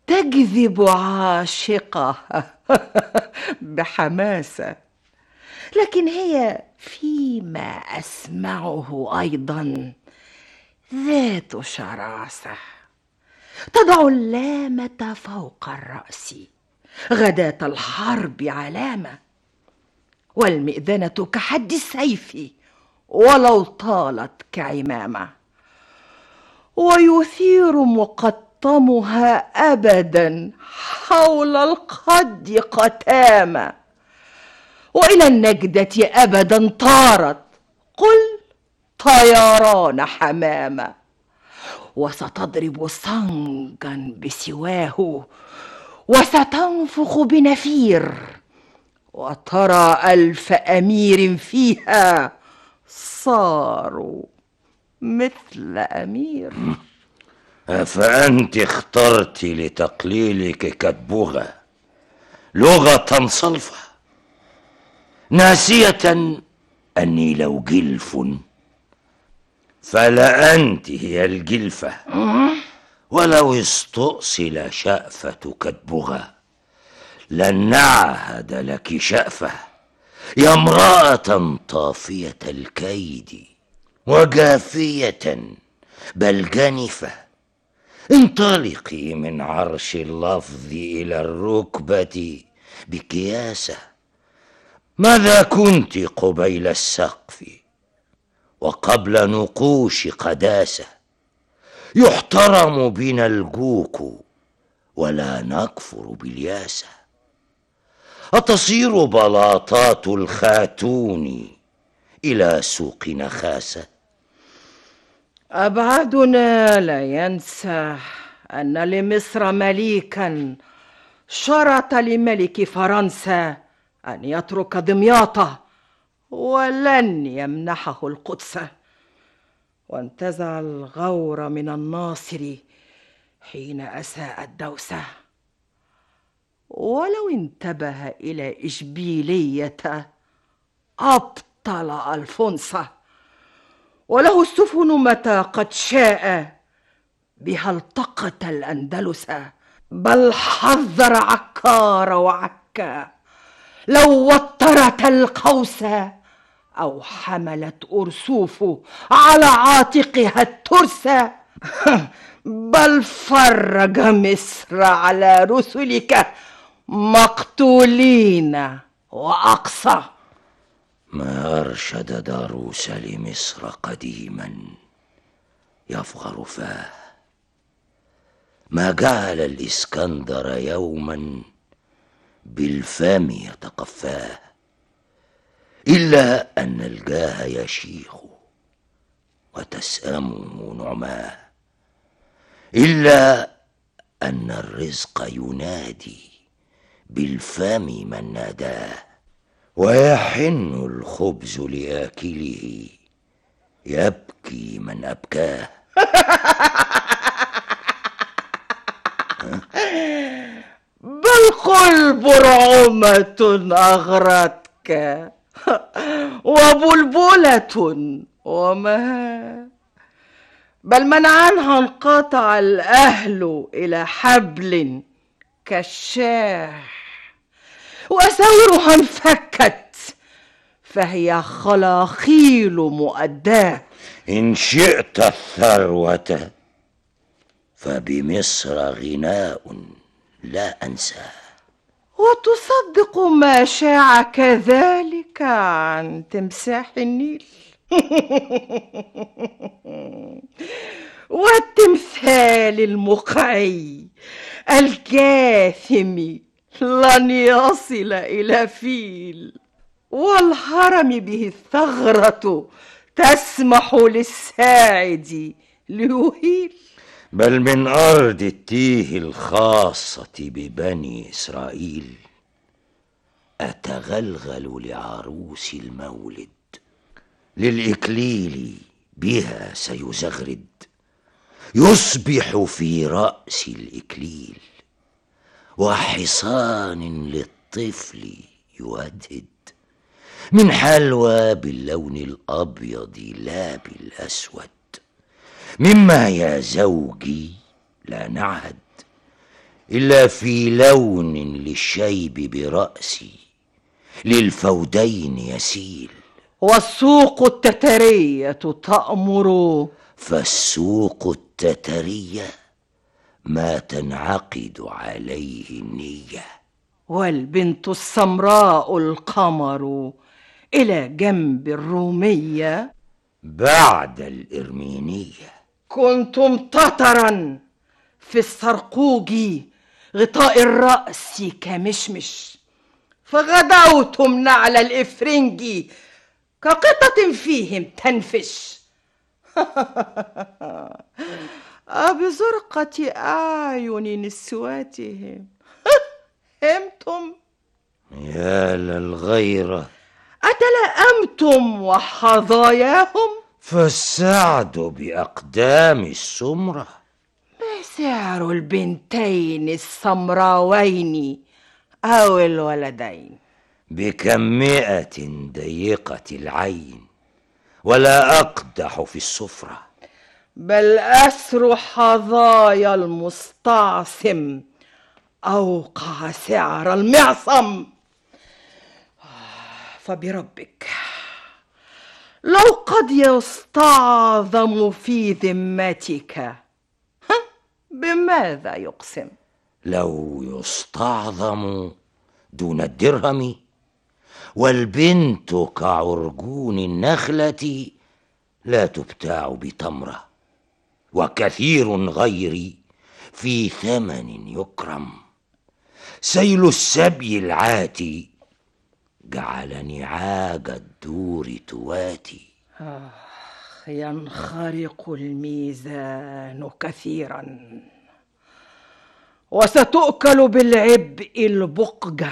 تجذب عاشقها بحماسة لكن هي فيما أسمعه أيضا ذات شراسة تضع اللامة فوق الرأس غداة الحرب علامة والمئذنة كحد السيف ولو طالت كعمامة ويثير مقطمها أبدا حول القد قتامة وإلى النجدة أبدا طارت قل طيران حمامه وستضرب صنجا بسواه وستنفخ بنفير وترى الف امير فيها صاروا مثل امير افانت اخترت لتقليلك كتبغه لغه صلفه ناسيه اني لو جلف فلأنت هي الجلفة أمم. ولو استؤصل شأفة لن نعهد لك شأفة يا امرأة طافية الكيد وجافية بل جنفة انطلقي من عرش اللفظ إلى الركبة بكياسة ماذا كنت قبيل السقف وقبل نقوش قداسه يحترم بنا الجوك ولا نكفر بالياسه اتصير بلاطات الخاتون الى سوق نخاسه ابعدنا لا ينسى ان لمصر مليكا شرط لملك فرنسا ان يترك دمياطه ولن يمنحه القدس وانتزع الغور من الناصر حين اساء الدوسه ولو انتبه الى اشبيليه ابطل الفونسه وله السفن متى قد شاء بها التقط الاندلس بل حذر عكار وعكا لو وطرت القوس أو حملت أرسوف على عاتقها الترسى بل فرج مصر على رسلك مقتولين وأقصى ما أرشد داروس لمصر قديما يفغر فاه ما جعل الإسكندر يوما بالفم يتقفاه إلا أن الجاه يشيخ وتسأمه نعماه إلا أن الرزق ينادي بالفم من ناداه ويحن الخبز لآكله يبكي من أبكاه بل قل برعمة أغرتك وبلبلة وما بل من عنها انقطع الأهل إلى حبل كالشاح وأساورها انفكت فهي خلاخيل مؤداه إن شئت الثروة فبمصر غناء لا أنساه وتصدق ما شاع كذلك عن تمساح النيل والتمثال المقعي الجاثم لن يصل الى فيل والهرم به الثغره تسمح للساعد ليهيل بل من أرض التيه الخاصة ببني إسرائيل أتغلغل لعروس المولد للإكليل بها سيزغرد يصبح في رأس الإكليل وحصان للطفل يهدد من حلوى باللون الأبيض لا بالأسود مما يا زوجي لا نعهد إلا في لون للشيب برأسي للفودين يسيل والسوق التترية تأمر فالسوق التترية ما تنعقد عليه النية والبنت السمراء القمر إلى جنب الرومية بعد الإرمينية كنتم تترا في السرقوج غطاء الرأس كمشمش فغدوتم نعل الإفرنج كقطة فيهم تنفش أبزرقة أعين نسواتهم همتم يا للغيرة أتلأمتم وحظاياهم فالسعد بأقدام السمرة ما سعر البنتين السمراوين أو الولدين بكمئة ضيقة العين ولا أقدح في السفرة بل أسر حظايا المستعصم أوقع سعر المعصم آه، فبربك لو قد يستعظم في ذمتك ها بماذا يقسم لو يستعظم دون الدرهم والبنت كعرجون النخله لا تبتاع بتمره وكثير غيري في ثمن يكرم سيل السبي العاتي جعلني عاج الدور تواتي آخ آه، ينخرق الميزان كثيرا وستؤكل بالعبء البقجة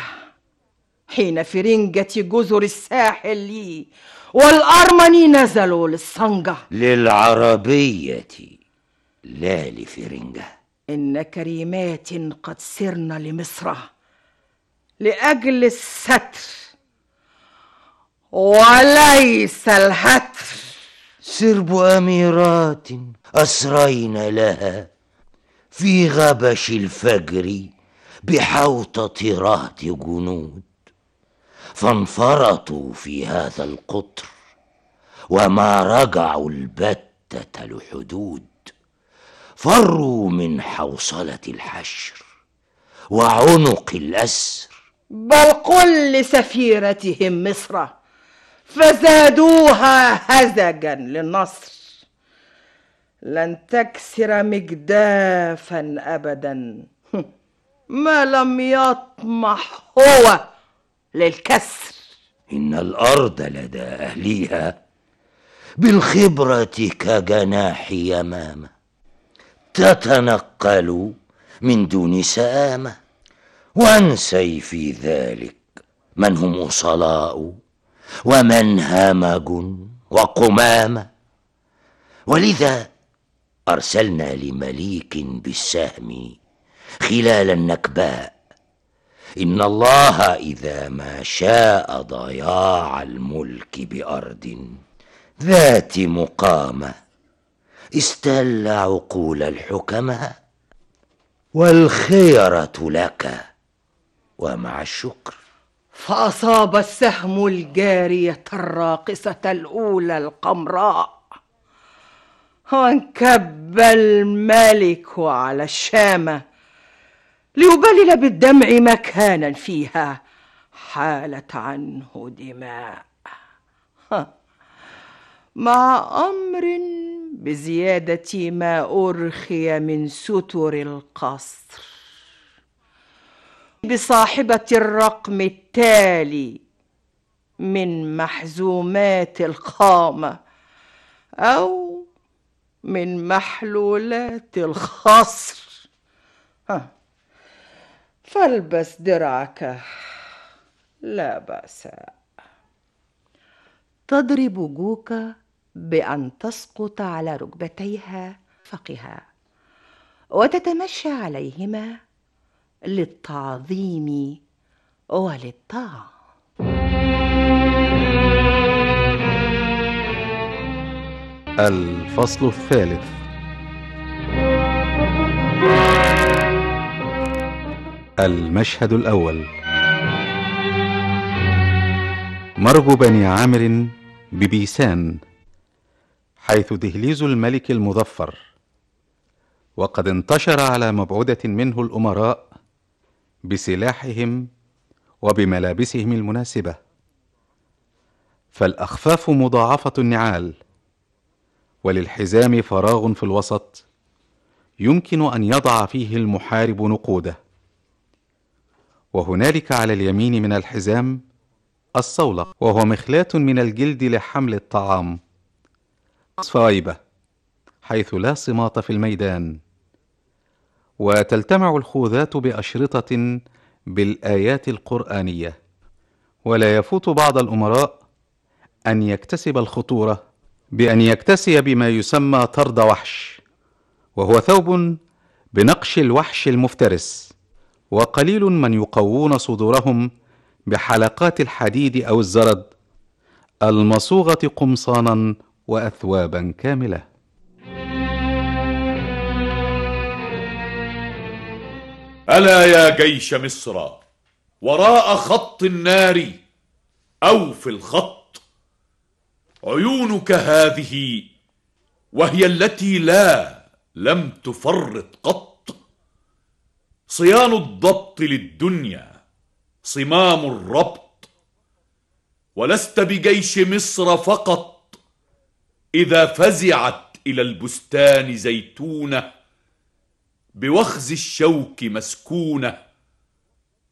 حين فرنجة جزر الساحل والأرمني نزلوا للصنجة للعربية لا لفرنجة إن كريمات قد سرن لمصر لأجل الستر وليس الهتف سرب أميرات أسرين لها في غبش الفجر بحوطة رهط جنود فانفرطوا في هذا القطر وما رجعوا البتة لحدود فروا من حوصلة الحشر وعنق الأسر بل قل لسفيرتهم مصر فزادوها هزجا للنصر لن تكسر مجدافا ابدا ما لم يطمح هو للكسر ان الارض لدى اهليها بالخبره كجناح يمامه تتنقل من دون سامه وانسي في ذلك من هم اصلاء ومن همج وقمامة ولذا أرسلنا لمليك بالسهم خلال النكباء إن الله إذا ما شاء ضياع الملك بأرض ذات مقامة استل عقول الحكماء والخيرة لك ومع الشكر فاصاب السهم الجاريه الراقصه الاولى القمراء وانكب الملك على الشامه ليبلل بالدمع مكانا فيها حالت عنه دماء مع امر بزياده ما ارخي من ستر القصر بصاحبة الرقم التالي من محزومات القامة أو من محلولات الخصر ها فالبس درعك لا بأس تضرب جوكا بأن تسقط على ركبتيها فقها وتتمشى عليهما للتعظيم وللطاعه الفصل الثالث المشهد الأول مرج بني عامر ببيسان حيث دهليز الملك المظفر وقد انتشر على مبعودة منه الأمراء بسلاحهم وبملابسهم المناسبه فالاخفاف مضاعفه النعال وللحزام فراغ في الوسط يمكن ان يضع فيه المحارب نقوده وهنالك على اليمين من الحزام الصولق وهو مخلاه من الجلد لحمل الطعام صفايبه حيث لا صماط في الميدان وتلتمع الخوذات باشرطه بالايات القرانيه ولا يفوت بعض الامراء ان يكتسب الخطوره بان يكتسي بما يسمى طرد وحش وهو ثوب بنقش الوحش المفترس وقليل من يقوون صدورهم بحلقات الحديد او الزرد المصوغه قمصانا واثوابا كامله الا يا جيش مصر وراء خط النار او في الخط عيونك هذه وهي التي لا لم تفرط قط صيان الضبط للدنيا صمام الربط ولست بجيش مصر فقط اذا فزعت الى البستان زيتونه بوخز الشوك مسكونه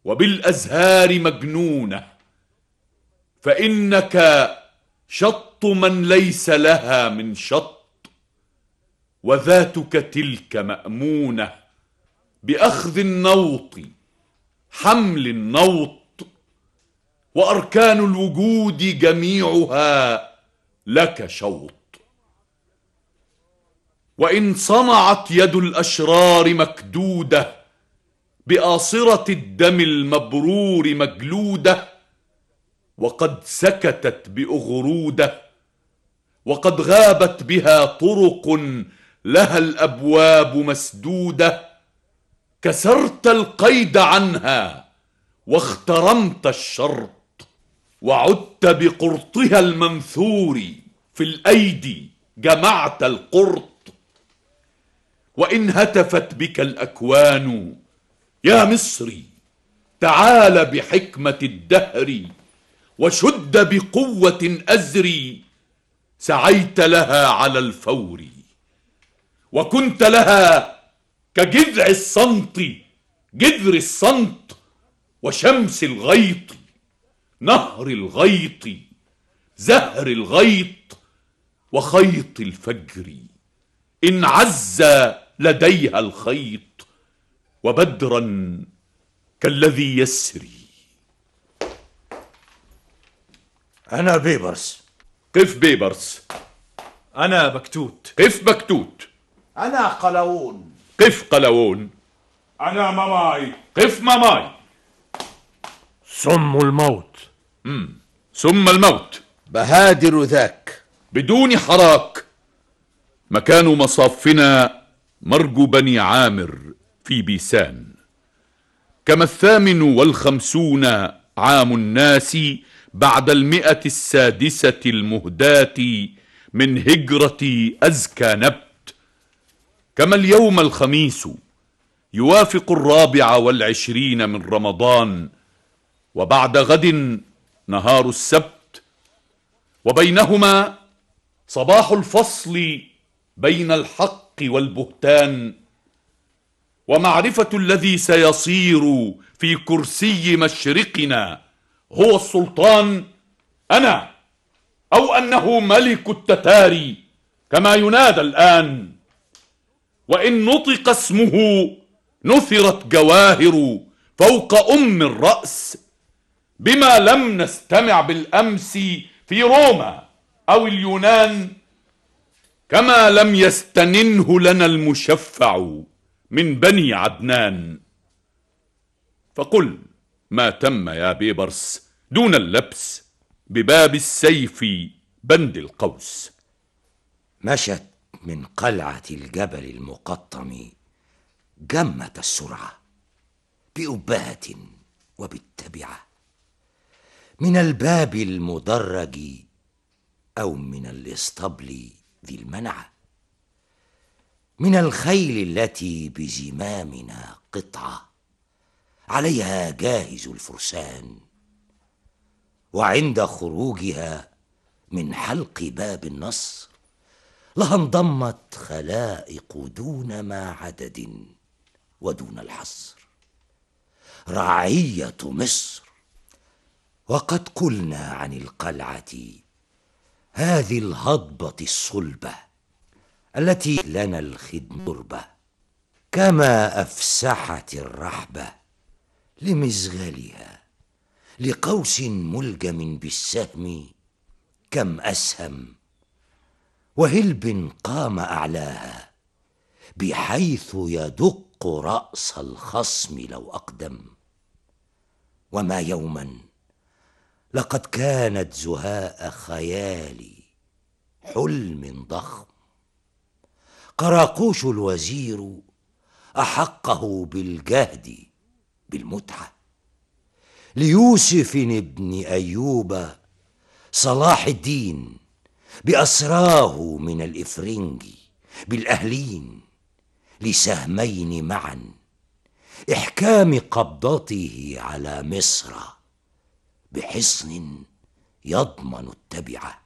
وبالازهار مجنونه فانك شط من ليس لها من شط وذاتك تلك مامونه باخذ النوط حمل النوط واركان الوجود جميعها لك شوط وان صنعت يد الاشرار مكدوده باصره الدم المبرور مجلوده وقد سكتت باغروده وقد غابت بها طرق لها الابواب مسدوده كسرت القيد عنها واخترمت الشرط وعدت بقرطها المنثور في الايدي جمعت القرط وان هتفت بك الاكوان يا مصري تعال بحكمه الدهر وشد بقوه ازري سعيت لها على الفور وكنت لها كجذع الصمت جذر الصمت وشمس الغيط نهر الغيط زهر الغيط وخيط الفجر إن عز لديها الخيط وبدرا كالذي يسري أنا بيبرس كيف بيبرس؟ أنا بكتوت كيف بكتوت؟ أنا قلاوون كيف قلاوون؟ أنا ماماي كيف ماماي؟ سم الموت مم. سم الموت بهادر ذاك بدون حراك مكان مصافنا مرج بني عامر في بيسان كما الثامن والخمسون عام الناس بعد المئة السادسة المهداة من هجرة أزكى نبت كما اليوم الخميس يوافق الرابع والعشرين من رمضان وبعد غد نهار السبت وبينهما صباح الفصل بين الحق الحق والبهتان ومعرفه الذي سيصير في كرسي مشرقنا هو السلطان انا او انه ملك التتاري كما ينادى الان وان نطق اسمه نثرت جواهر فوق ام الراس بما لم نستمع بالامس في روما او اليونان كما لم يستننه لنا المشفع من بني عدنان فقل ما تم يا بيبرس دون اللبس بباب السيف بند القوس مشت من قلعة الجبل المقطم جمة السرعة بأبهة وبالتبعة من الباب المدرج أو من الإسطبل ذي المنعه من الخيل التي بزمامنا قطعه عليها جاهز الفرسان وعند خروجها من حلق باب النصر لها انضمت خلائق دون ما عدد ودون الحصر رعيه مصر وقد قلنا عن القلعه هذه الهضبة الصلبة التي لنا الخدمة كما أفسحت الرحبة لمزغالها لقوس ملجم بالسهم كم أسهم وهلب قام أعلاها بحيث يدق رأس الخصم لو أقدم وما يوماً لقد كانت زهاء خيالي حلم ضخم قراقوش الوزير احقه بالجهد بالمتعه ليوسف ابن ايوب صلاح الدين باسراه من الافرنج بالاهلين لسهمين معا احكام قبضته على مصر بحصن يضمن التبعه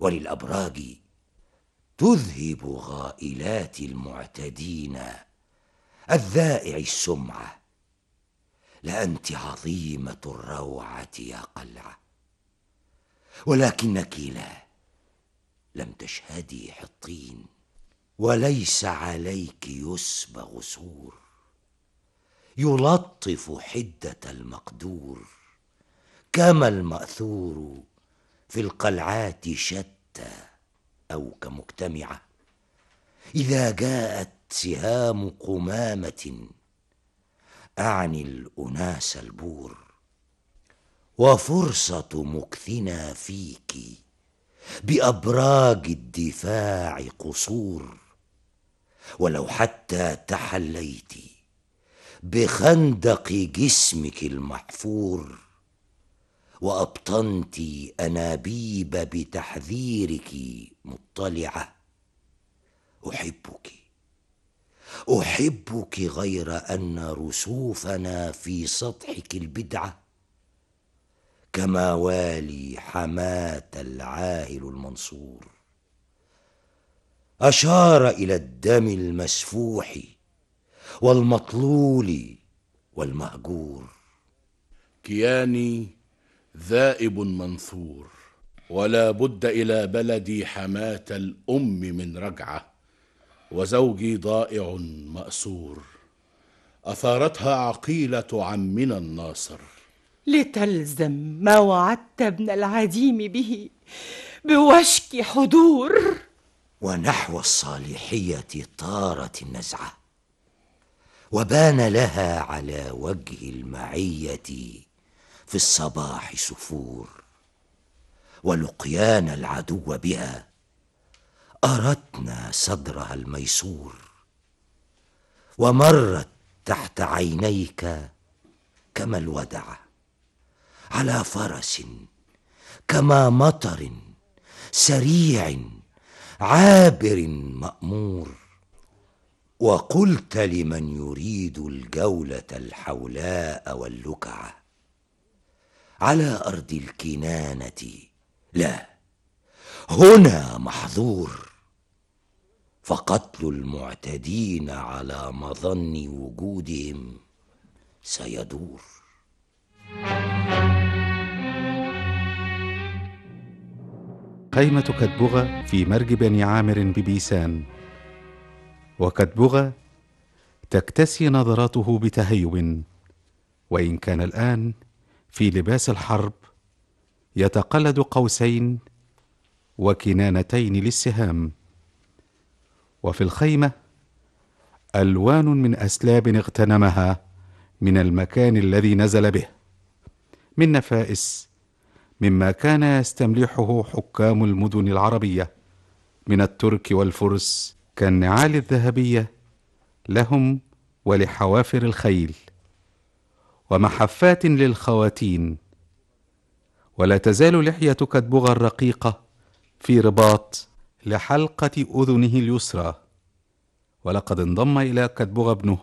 وللابراج تذهب غائلات المعتدين الذائع السمعه لانت عظيمه الروعه يا قلعه ولكنك لا لم تشهدي حطين وليس عليك يسبغ سور يلطف حده المقدور كما الماثور في القلعات شتى او كمجتمعه اذا جاءت سهام قمامه اعني الاناس البور وفرصه مكثنا فيك بابراج الدفاع قصور ولو حتى تحليت بخندق جسمك المحفور وابطنت انابيب بتحذيرك مطلعه احبك احبك غير ان رسوفنا في سطحك البدعه كما والي حماه العاهل المنصور اشار الى الدم المسفوح والمطلول والمهجور كياني ذائب منثور ولا بد الى بلدي حماه الام من رجعه وزوجي ضائع ماسور اثارتها عقيله عمنا الناصر لتلزم ما وعدت ابن العديم به بوشك حضور ونحو الصالحيه طارت النزعه وبان لها على وجه المعيه في الصباح سفور ولقيان العدو بها أردنا صدرها الميسور ومرت تحت عينيك كما الودعة على فرس كما مطر سريع عابر مأمور وقلت لمن يريد الجولة الحولاء واللكعه على أرض الكنانة لا هنا محظور فقتل المعتدين على مظن وجودهم سيدور قيمة كتبغة في مرج بني عامر ببيسان وكتبغة تكتسي نظراته بتهيب وإن كان الآن في لباس الحرب يتقلد قوسين وكنانتين للسهام وفي الخيمه الوان من اسلاب اغتنمها من المكان الذي نزل به من نفائس مما كان يستملحه حكام المدن العربيه من الترك والفرس كالنعال الذهبيه لهم ولحوافر الخيل ومحفات للخواتين ولا تزال لحيتك البغى الرقيقه في رباط لحلقه اذنه اليسرى ولقد انضم الى كدبغ ابنه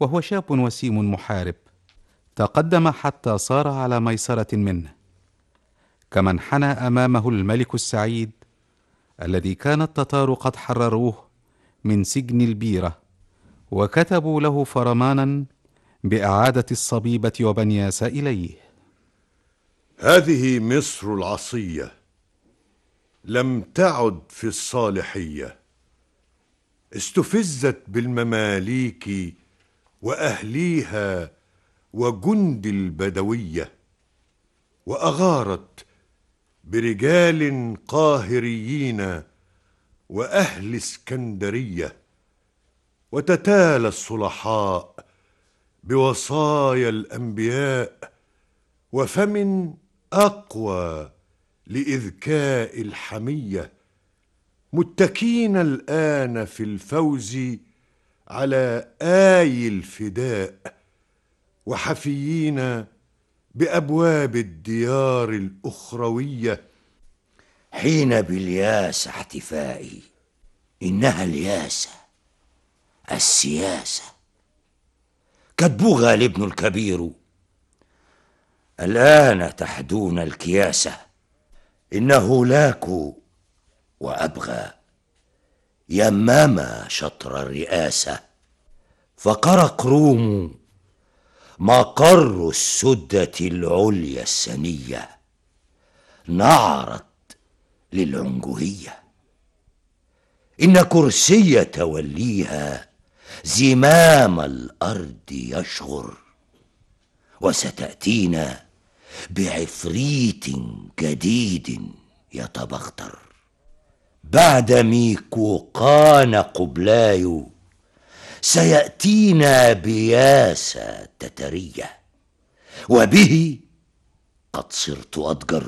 وهو شاب وسيم محارب تقدم حتى صار على ميسره منه كما انحنى امامه الملك السعيد الذي كان التتار قد حرروه من سجن البيره وكتبوا له فرمانا باعاده الصبيبه وبنياس اليه هذه مصر العصيه لم تعد في الصالحيه استفزت بالمماليك واهليها وجند البدويه واغارت برجال قاهريين واهل اسكندريه وتتالى الصلحاء بوصايا الانبياء وفم اقوى لاذكاء الحميه متكين الان في الفوز على اي الفداء وحفيين بابواب الديار الاخرويه حين بالياس احتفائي انها الياسه السياسه كتبوه غالبن الكبير الآن تحدون الكياسة إنه لاك وأبغى يمام شطر الرئاسة فقر قروم مقر السدة العليا السنية نعرت للعنجهية إن كرسي توليها زمام الارض يشغر وستاتينا بعفريت جديد يتبختر بعد ميكوقان قبلاي سياتينا بياسة تتريه وبه قد صرت اضجر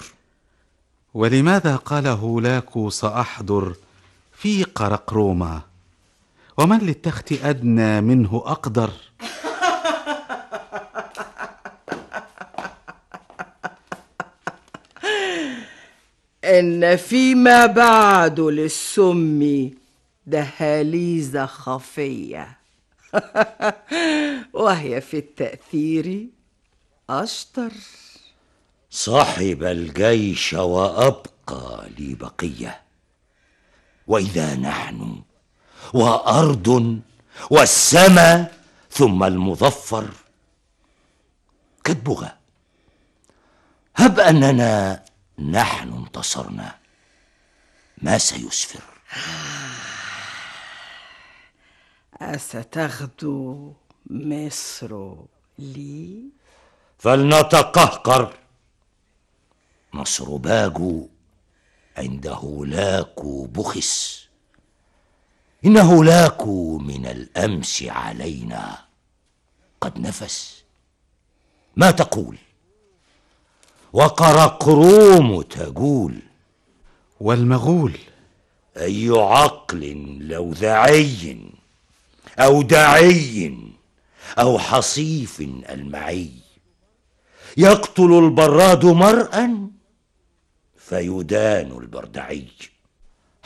ولماذا قال هولاكو ساحضر في قرقرومه ومن للتخت أدنى منه أقدر إن فيما بعد للسم دهاليز خفية وهي في التأثير أشطر صاحب الجيش وأبقى لي بقية وإذا نحن وأرض والسماء ثم المظفر كالبغى هب أننا نحن انتصرنا ما سيسفر أستغدو مصر لي فلنتقهقر مصر باجو عنده لاكو بخس إنه لاكو من الأمس علينا قد نفس ما تقول وقرقروم تجول والمغول أي عقل لوذعي أو دعي أو حصيف المعي يقتل البراد مرءا فيدان البردعي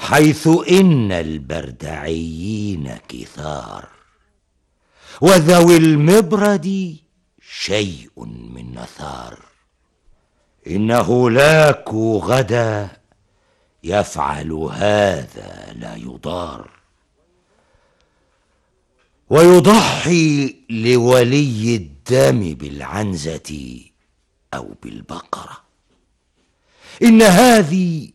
حيث إن البردعيين كثار وذوي المبرد شيء من نثار إنه لاك غدا يفعل هذا لا يضار ويضحي لولي الدم بالعنزة أو بالبقرة إن هذه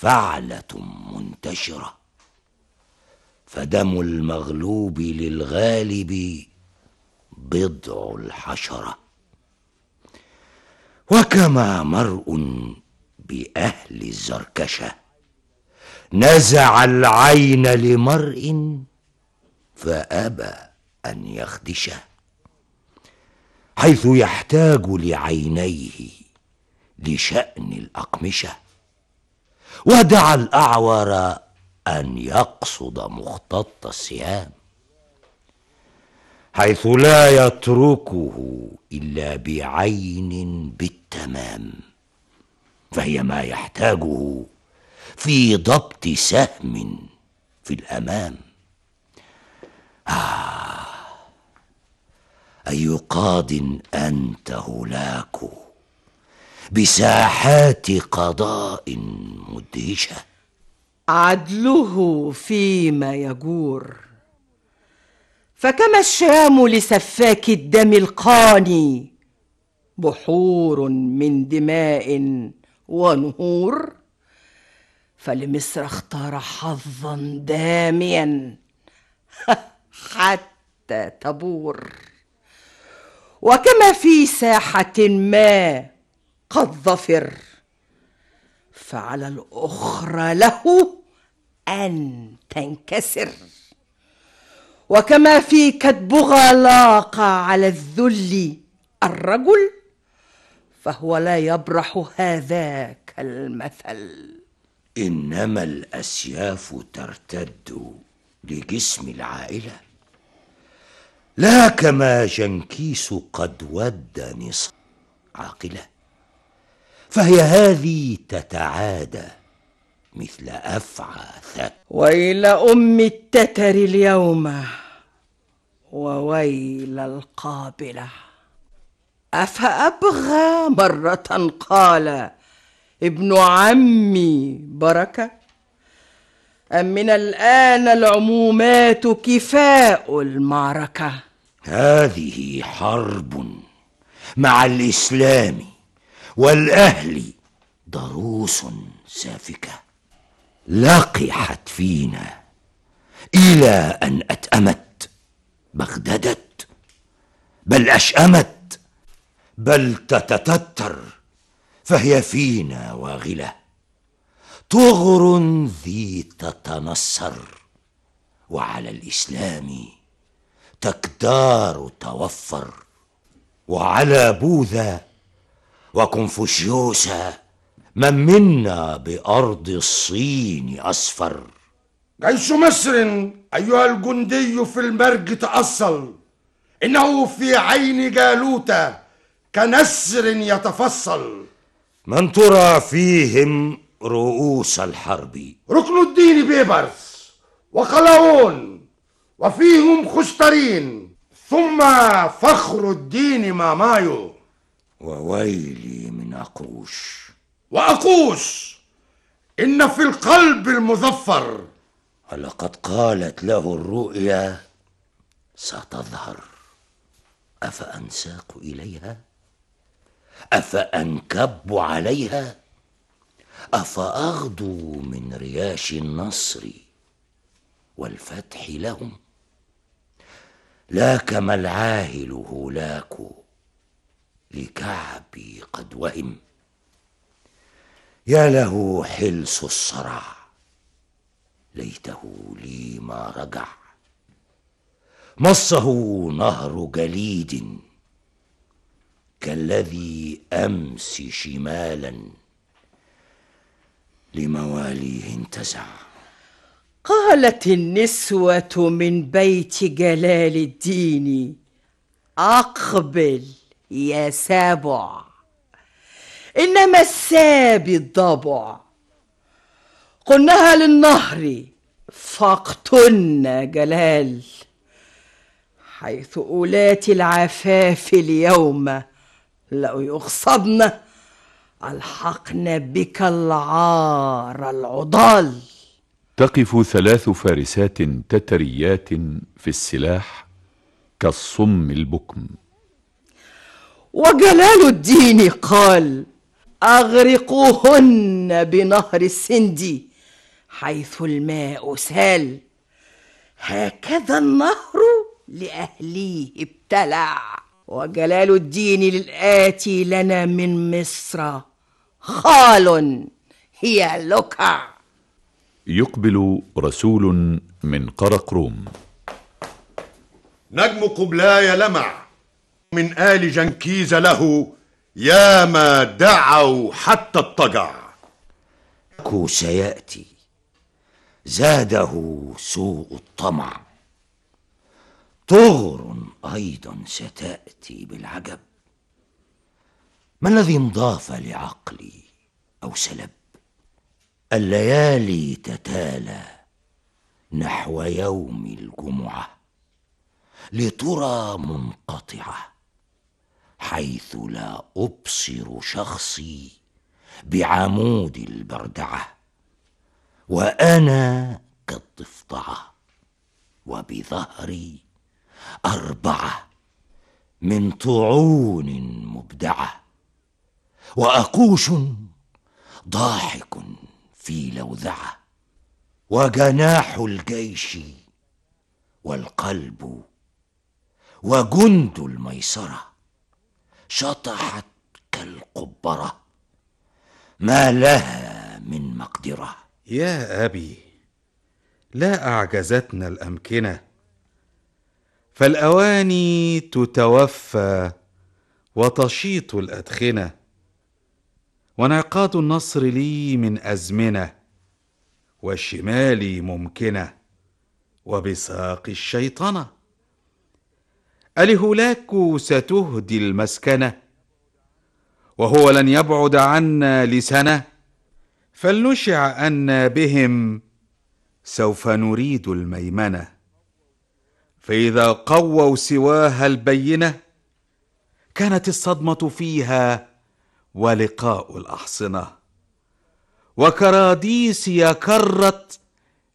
فعله منتشره فدم المغلوب للغالب بضع الحشره وكما مرء باهل الزركشه نزع العين لمرء فابى ان يخدشه حيث يحتاج لعينيه لشان الاقمشه ودعا الأعور أن يقصد مختط الصيام حيث لا يتركه إلا بعين بالتمام فهي ما يحتاجه في ضبط سهم في الأمام آه أي قاض أنت هلاكه بساحات قضاء مدهشه عدله فيما يجور فكما الشام لسفاك الدم القاني بحور من دماء ونهور فلمصر اختار حظا داميا حتى تبور وكما في ساحة ما قد ظفر فعلى الاخرى له ان تنكسر وكما في كتبغى لاقى على الذل الرجل فهو لا يبرح هذاك المثل انما الاسياف ترتد لجسم العائله لا كما جنكيس قد ود نصف عاقله فهي هذه تتعادى مثل أفعى ويل أم التتر اليوم وويل القابلة أفأبغى مرة قال ابن عمي بركة أم من الآن العمومات كفاء المعركة هذه حرب مع الإسلام والأهل ضروس سافكة لقحت فينا إلى أن أتأمت بغددت بل أشأمت بل تتتتر فهي فينا واغلة طغر ذي تتنصر وعلى الإسلام تكدار توفر وعلى بوذا وكونفوشيوس من منا بأرض الصين أسفر جيش مصر أيها الجندي في المرج تأصل إنه في عين جالوتة كنسر يتفصل من ترى فيهم رؤوس الحرب ركن الدين بيبرس وقلاون وفيهم خسترين ثم فخر الدين مامايو وويلي من أقوش وأقوش إن في القلب المظفر ولقد قالت له الرؤيا ستظهر أفأنساق إليها أفأنكب عليها أفأغدو من رياش النصر والفتح لهم لا كما العاهل هولاكو لكعبي قد وهم يا له حلس الصرع ليته لي ما رجع مصه نهر جليد كالذي امس شمالا لمواليه انتزع قالت النسوه من بيت جلال الدين اقبل يا سابع إنما السابي الضبع قلناها للنهر فاقتلنا جلال حيث أولات العفاف اليوم لو يخصبنا ألحقنا بك العار العضال تقف ثلاث فارسات تتريات في السلاح كالصم البكم وجلال الدين قال أغرقوهن بنهر السند حيث الماء سال هكذا النهر لأهليه ابتلع وجلال الدين الاتي لنا من مصر خال هي لكع يقبل رسول من قرقروم نجم قبلاي لمع من آل جنكيز له يا ما دعوا حتى اضطجع سيأتي زاده سوء الطمع طغر أيضا ستأتي بالعجب ما الذي انضاف لعقلي أو سلب الليالي تتالى نحو يوم الجمعه لترى منقطعه حيث لا أبصر شخصي بعمود البردعة وأنا كالضفدعة وبظهري أربعة من طعون مبدعة وأقوش ضاحك في لوذعة وجناح الجيش والقلب وجند الميسره شطحت كالقبرة ما لها من مقدرة يا أبي لا أعجزتنا الأمكنة فالأواني تتوفى وتشيط الأدخنة وانعقاد النصر لي من أزمنة وشمالي ممكنة وبساق الشيطنه الهلاك ستهدي المسكنة وهو لن يبعد عنا لسنة فلنشع أن بهم سوف نريد الميمنة فإذا قووا سواها البينة كانت الصدمة فيها ولقاء الأحصنة وكراديسي كرت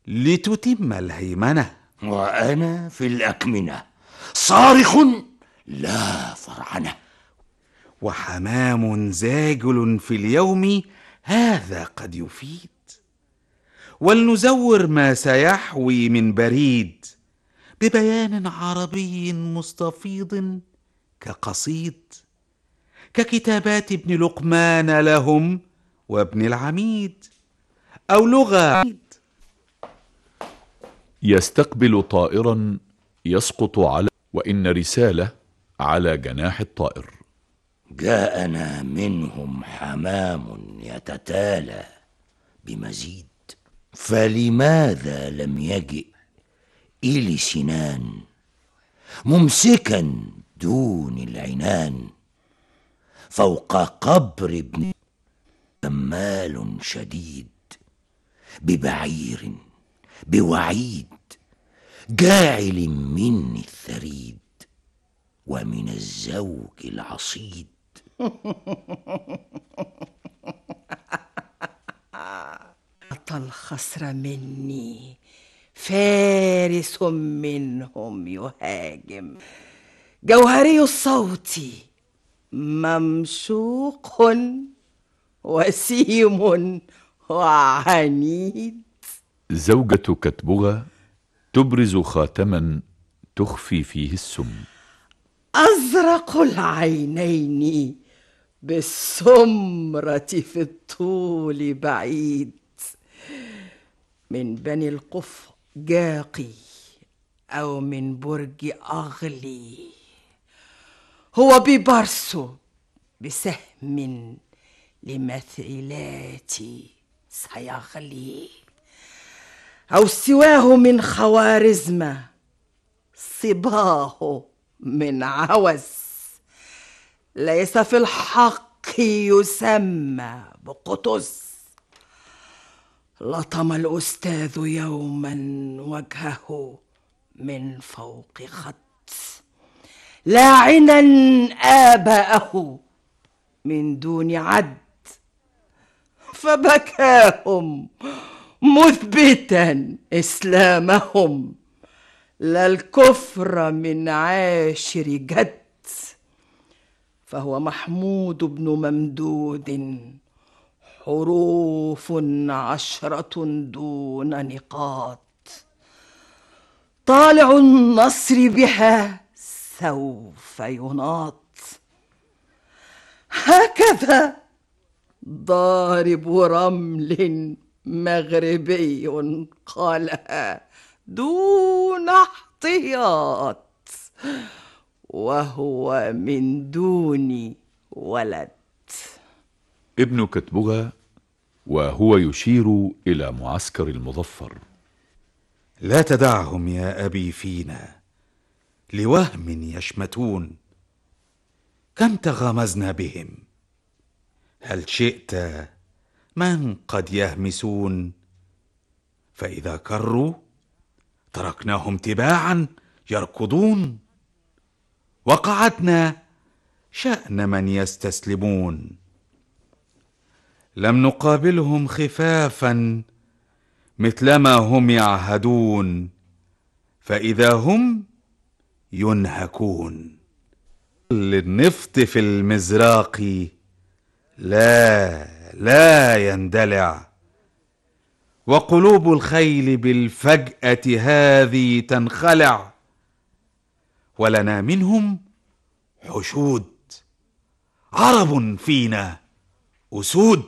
لتتم الهيمنة وأنا في الأكمنة صارخ لا فرعنه وحمام زاجل في اليوم هذا قد يفيد ولنزور ما سيحوي من بريد ببيان عربي مستفيض كقصيد ككتابات ابن لقمان لهم وابن العميد او لغه يستقبل طائرا يسقط على وإن رسالة على جناح الطائر جاءنا منهم حمام يتتالى بمزيد فلماذا لم يجئ إلي سنان ممسكا دون العنان فوق قبر ابن جمال شديد ببعير بوعيد جاعل مني الثريد ومن الزوج العصيد خسر مني فارس منهم يهاجم جوهري الصوت ممشوق وسيم وعنيد زوجة كتبغة تبرز خاتما تخفي فيه السم أزرق العينين بالسمرة في الطول بعيد من بني القف جاقي أو من برج أغلي هو ببرسو بسهم لمثيلاتي سيغلي أو سواه من خوارزمة صباه من عوس ليس في الحق يسمى بقطس لطم الأستاذ يوما وجهه من فوق خط لاعنا آباءه من دون عد فبكاهم مثبتا اسلامهم لا الكفر من عاشر جد فهو محمود بن ممدود حروف عشره دون نقاط طالع النصر بها سوف يناط هكذا ضارب رمل مغربي قالها دون احتياط وهو من دون ولد ابن كتبها وهو يشير الى معسكر المظفر لا تدعهم يا ابي فينا لوهم يشمتون كم تغامزنا بهم هل شئت من قد يهمسون فاذا كروا تركناهم تباعا يركضون وقعدنا شان من يستسلمون لم نقابلهم خفافا مثلما هم يعهدون فاذا هم ينهكون للنفط في المزراق لا لا يندلع وقلوب الخيل بالفجاه هذه تنخلع ولنا منهم حشود عرب فينا اسود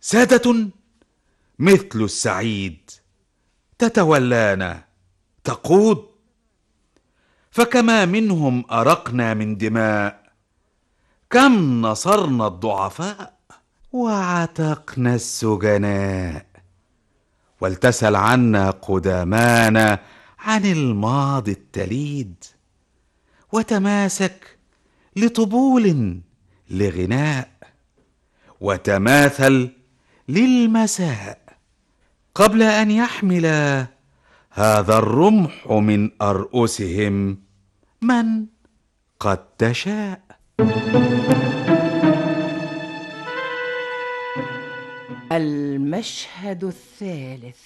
ساده مثل السعيد تتولانا تقود فكما منهم ارقنا من دماء كم نصرنا الضعفاء وعتقنا السجناء والتسل عنا قدامانا عن الماضي التليد وتماسك لطبول لغناء وتماثل للمساء قبل ان يحمل هذا الرمح من ارؤسهم من قد تشاء المشهد الثالث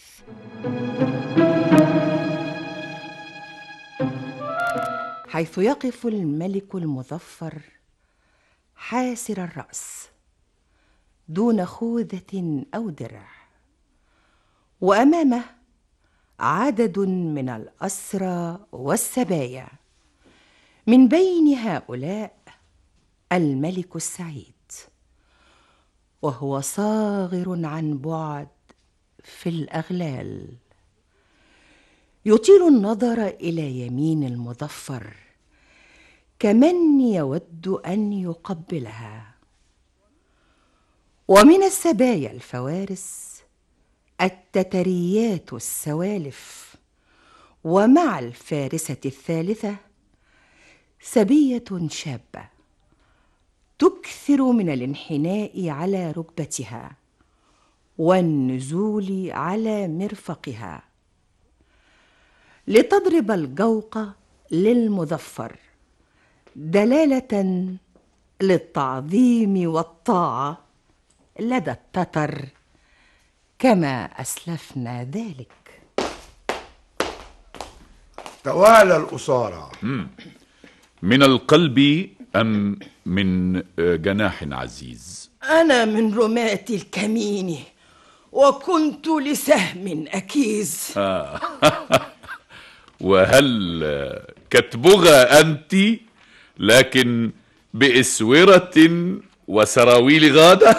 حيث يقف الملك المظفر حاسر الراس دون خوذه او درع وامامه عدد من الاسرى والسبايا من بين هؤلاء الملك السعيد وهو صاغر عن بعد في الاغلال يطيل النظر الى يمين المظفر كمن يود ان يقبلها ومن السبايا الفوارس التتريات السوالف ومع الفارسه الثالثه سبيه شابه تكثر من الانحناء على ركبتها والنزول على مرفقها لتضرب الجوق للمظفر دلاله للتعظيم والطاعه لدى التتر كما اسلفنا ذلك توالى الاصارع من القلب ام من آه، جناح عزيز أنا من رماة الكمين وكنت لسهم أكيز آه. وهل كتبغى أنت لكن بإسورة وسراويل غادة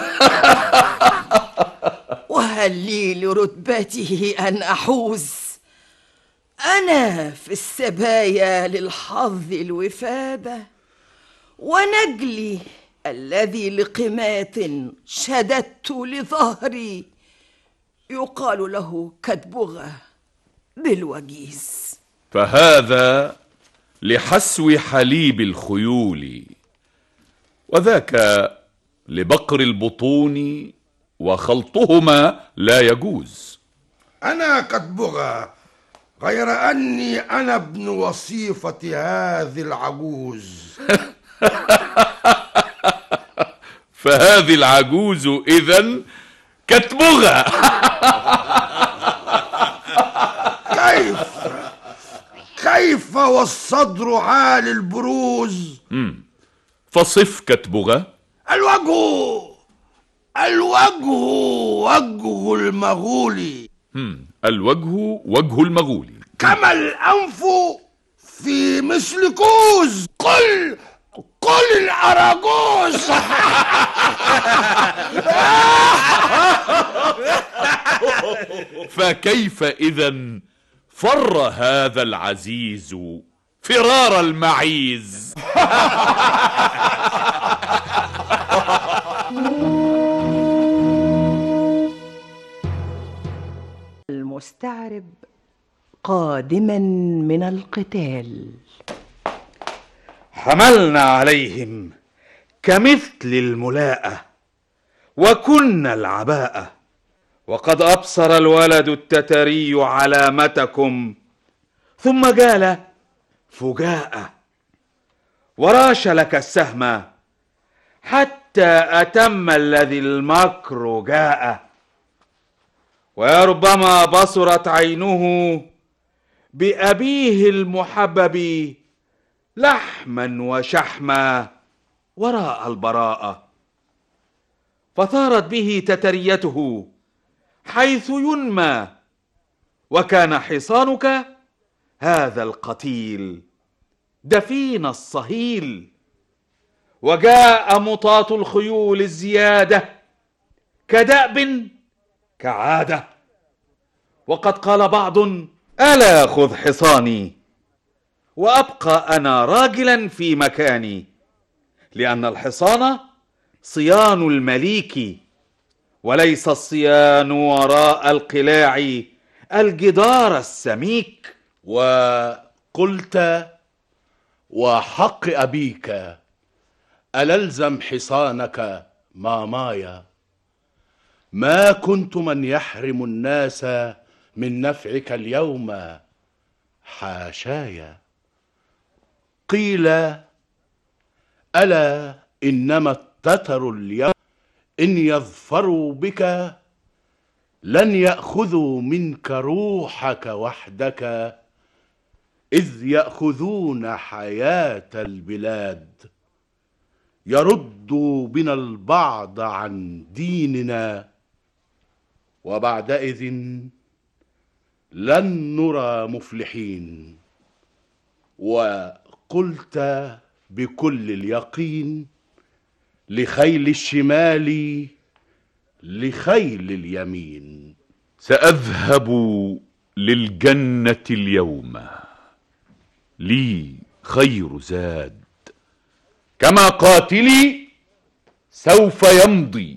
وهل لي لرتبته أن أحوز أنا في السبايا للحظ الوفاده ونجلي الذي لقمات شددت لظهري يقال له كدبغه بالوجيز فهذا لحسو حليب الخيول وذاك لبقر البطون وخلطهما لا يجوز انا كدبغه غير اني انا ابن وصيفه هذه العجوز فهذه العجوز اذا كتبغى كيف كيف والصدر عال البروز فصف كتبغى الوجه الوجه وجه المغول الوجه وجه المغول كما الأنف في مثل كوز قل كل الاراجوز فكيف اذا فر هذا العزيز فرار المعيز المستعرب قادما من القتال حملنا عليهم كمثل الملاءة وكنا العباءة وقد أبصر الولد التتري علامتكم ثم جال فجاء وراش لك السهم حتى أتم الذي المكر جاء ويربما بصرت عينه بأبيه المحبب لحما وشحما وراء البراءه فثارت به تتريته حيث ينمى وكان حصانك هذا القتيل دفين الصهيل وجاء مطاط الخيول الزياده كدأب كعاده وقد قال بعض الا خذ حصاني وابقى انا راجلا في مكاني لان الحصان صيان المليك وليس الصيان وراء القلاع الجدار السميك وقلت وحق ابيك الالزم حصانك مامايا ما كنت من يحرم الناس من نفعك اليوم حاشايا قيل ألا إنما التتر اليوم إن يظفروا بك لن يأخذوا منك روحك وحدك إذ يأخذون حياة البلاد يردوا بنا البعض عن ديننا وبعدئذ لن نرى مفلحين و قلت بكل اليقين لخيل الشمال لخيل اليمين ساذهب للجنه اليوم لي خير زاد كما قاتلي سوف يمضي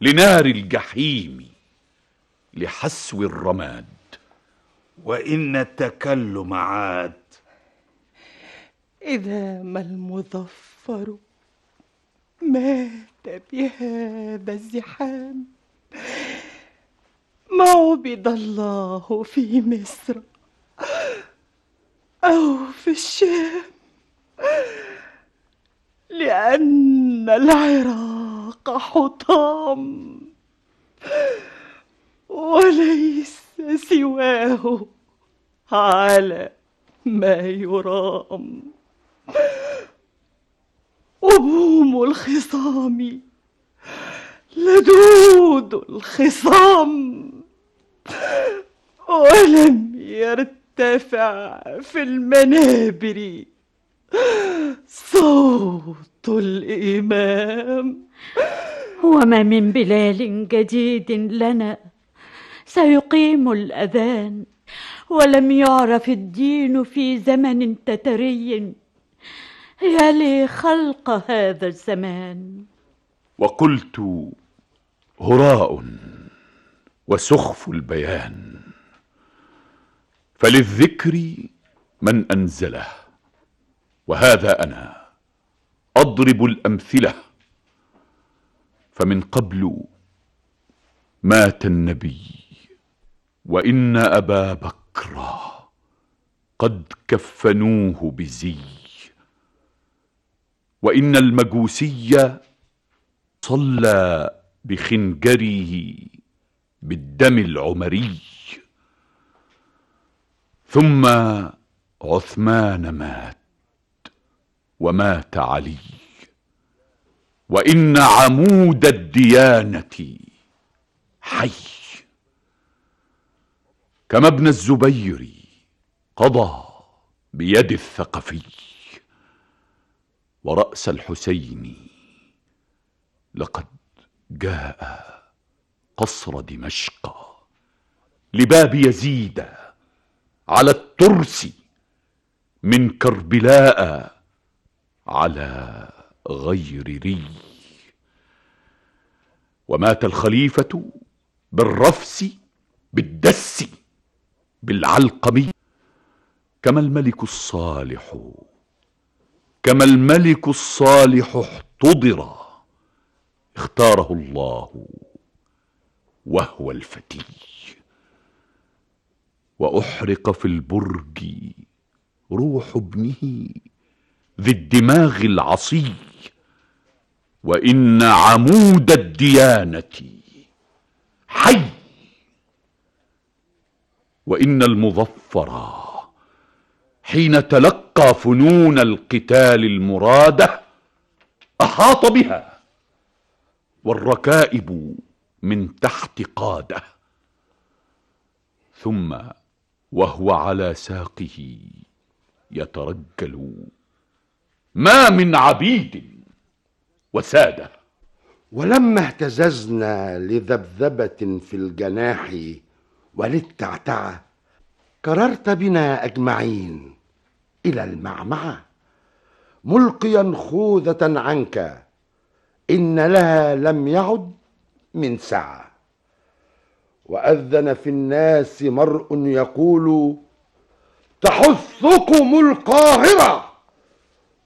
لنار الجحيم لحسو الرماد وان التكلم عاد إذا ما المظفر مات بهذا الزحام ما عبد الله في مصر أو في الشام لأن العراق حطام وليس سواه على ما يرام أبوم الخصام لدود الخصام ولم يرتفع في المنابر صوت الإمام وما من بلال جديد لنا سيقيم الأذان ولم يعرف الدين في زمن تتري يا لي خلق هذا الزمان وقلت هراء وسخف البيان فللذكر من أنزله وهذا أنا أضرب الأمثلة فمن قبل مات النبي وإن أبا بكر قد كفنوه بزي وإن المجوسي صلى بخنجره بالدم العمري ثم عثمان مات ومات علي وإن عمود الديانة حي كما ابن الزبير قضى بيد الثقفي ورأس الحسين لقد جاء قصر دمشق لباب يزيد على الترس من كربلاء على غير ري ومات الخليفة بالرفس بالدس بالعلقمي كما الملك الصالح كما الملك الصالح احتضر اختاره الله وهو الفتي وأحرق في البرج روح ابنه ذي الدماغ العصي وإن عمود الديانة حي وإن المظفر حين تلقى تلقى فنون القتال المرادة أحاط بها والركائب من تحت قاده ثم وهو على ساقه يترجل ما من عبيد وساده ولما اهتززنا لذبذبه في الجناح وللتعتعه كررت بنا اجمعين إلى المعمعة ملقيا خوذة عنك إن لها لم يعد من ساعة وأذن في الناس مرء يقول تحثكم القاهرة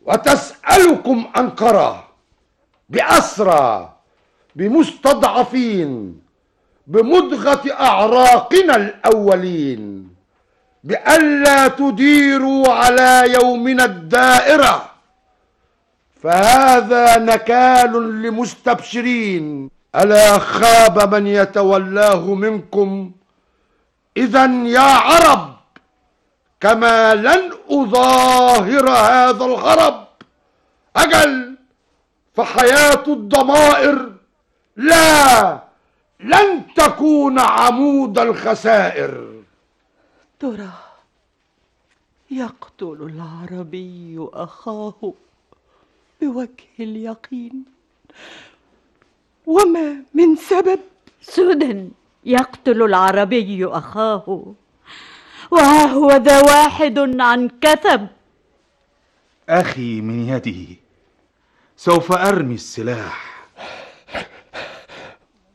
وتسألكم أنقرة بأسرى بمستضعفين بمضغة أعراقنا الأولين بألا تديروا على يومنا الدائرة فهذا نكال لمستبشرين ألا خاب من يتولاه منكم إذا يا عرب كما لن أظاهر هذا الغرب أجل فحياة الضمائر لا لن تكون عمود الخسائر ترى يقتل العربي اخاه بوجه اليقين وما من سبب سودا يقتل العربي اخاه وها هو ذا واحد عن كثب اخي من يدي سوف ارمي السلاح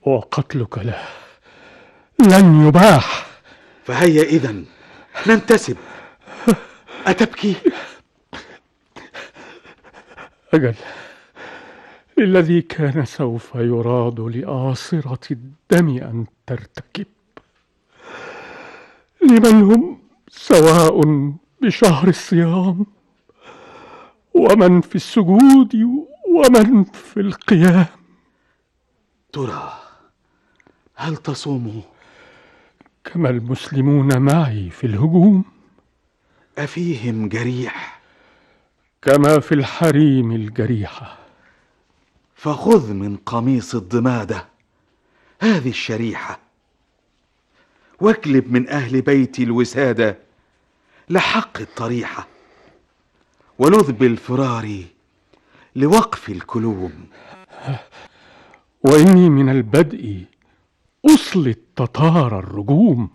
وقتلك له لن يباح فهيا إذا ننتسب أتبكي؟ أجل الذي كان سوف يراد لآصرة الدم أن ترتكب لمن هم سواء بشهر الصيام ومن في السجود ومن في القيام ترى هل تصومه كما المسلمون معي في الهجوم أفيهم جريح كما في الحريم الجريحة فخذ من قميص الضمادة هذه الشريحة واكلب من أهل بيتي الوسادة لحق الطريحة ولذ بالفرار لوقف الكلوم وإني من البدء أصل التتار الرجوم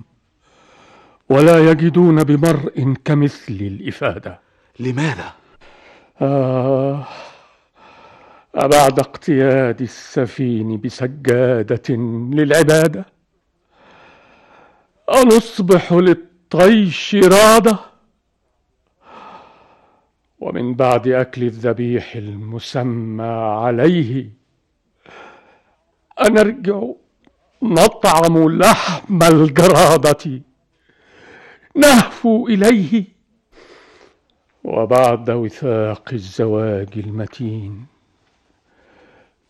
ولا يجدون بمرء كمثل الإفادة لماذا؟ آه أبعد اقتياد السفين بسجادة للعبادة أنصبح للطيش رادة ومن بعد أكل الذبيح المسمى عليه أنرجع نطعم لحم الجرادة نهفو إليه وبعد وثاق الزواج المتين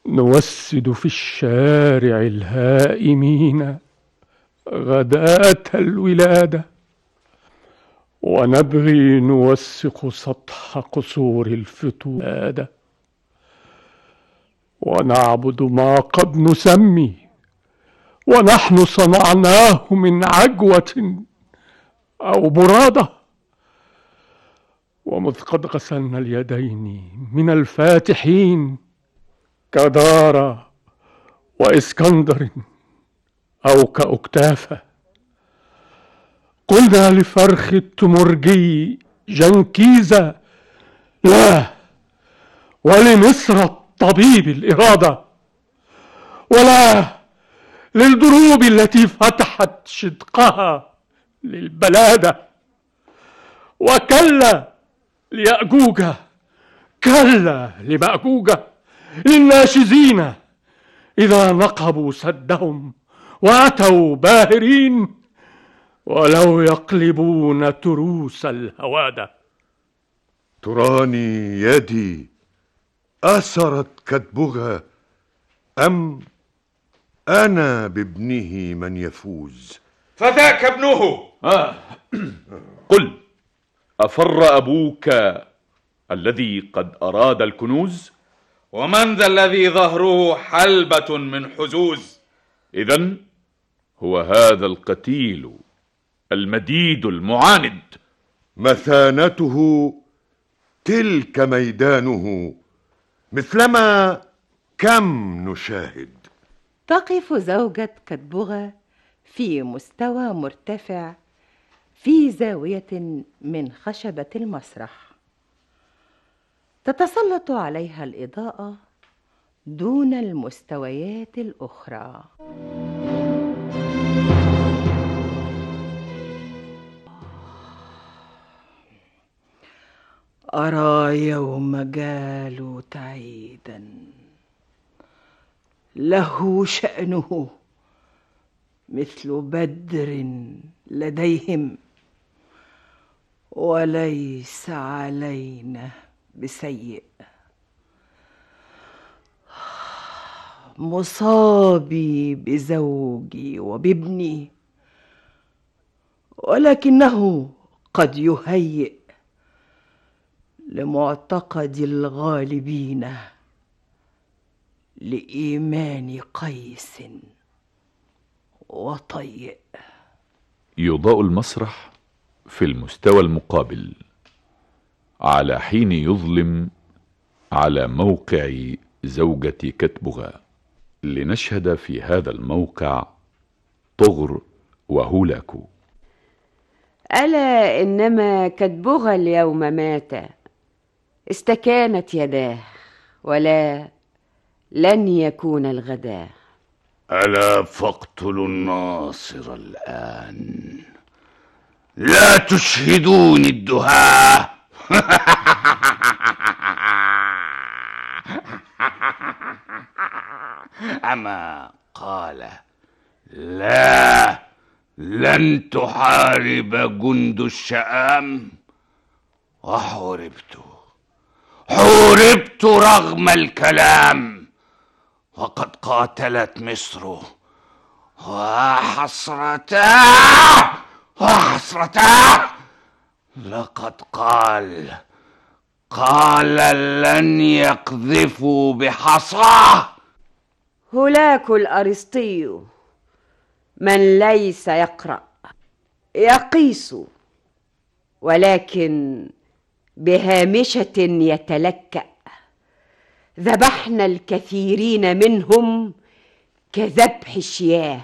نوسد في الشارع الهائمين غداة الولادة ونبغي نوثق سطح قصور الفتوادة ونعبد ما قد نسمي ونحن صنعناه من عجوة أو برادة ومذ قد غسلنا اليدين من الفاتحين كدارا وإسكندر أو كأكتافة قلنا لفرخ التمرجي جنكيزة لا ولمصر الطبيب الإرادة ولا للدروب التي فتحت شدقها للبلاده وكلا لياجوج كلا لماجوج للناشزين اذا نقبوا سدهم واتوا باهرين ولو يقلبون تروس الهواده تراني يدي اثرت كتبها ام أنا بابنه من يفوز فذاك ابنه آه. قل أفر أبوك الذي قد أراد الكنوز ومن ذا الذي ظهره حلبة من حزوز إذا هو هذا القتيل المديد المعاند مثانته تلك ميدانه مثلما كم نشاهد تقف زوجة كتبغة في مستوى مرتفع في زاوية من خشبة المسرح تتسلط عليها الإضاءة دون المستويات الأخرى أرى يوم جالوت عيداً له شأنه مثل بدر لديهم وليس علينا بسيء مصابي بزوجي وبابني ولكنه قد يهيئ لمعتقد الغالبين لإيمان قيس وطيء يضاء المسرح في المستوى المقابل على حين يظلم على موقع زوجة كتبغا لنشهد في هذا الموقع طغر وهولاكو ألا إنما كتبغا اليوم مات استكانت يداه ولا لن يكون الغداء ألا فاقتلوا الناصر الآن لا تشهدوني الدهاء أما قال لا لن تحارب جند الشام وحوربت حوربت رغم الكلام وقد قاتلت مصر وحسرته وحسرته لقد قال قال لن يقذفوا بحصاه هلاك الارسطي من ليس يقرا يقيس ولكن بهامشه يتلكأ ذبحنا الكثيرين منهم كذبح الشياه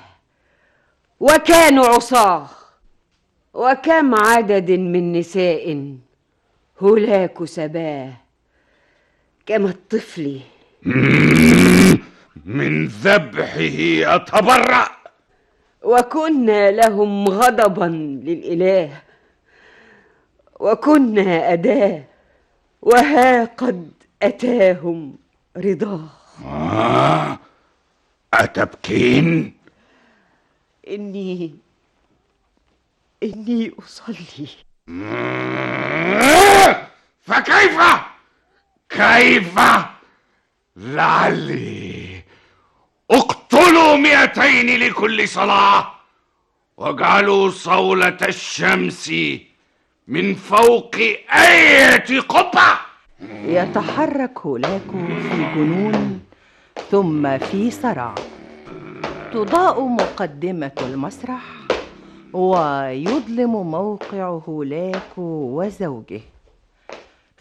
وكانوا عصاه وكم عدد من نساء هلاك سباه كما الطفل من ذبحه أتبرأ وكنا لهم غضبا للإله وكنا أداه وها قد أتاهم رضاه آه أتبكين؟ إني إني أصلي فكيف كيف لعلي اقتلوا مئتين لكل صلاة واجعلوا صولة الشمس من فوق أية قبة يتحرك هولاكو في جنون ثم في صراع تضاء مقدمة المسرح ويظلم موقع هولاكو وزوجه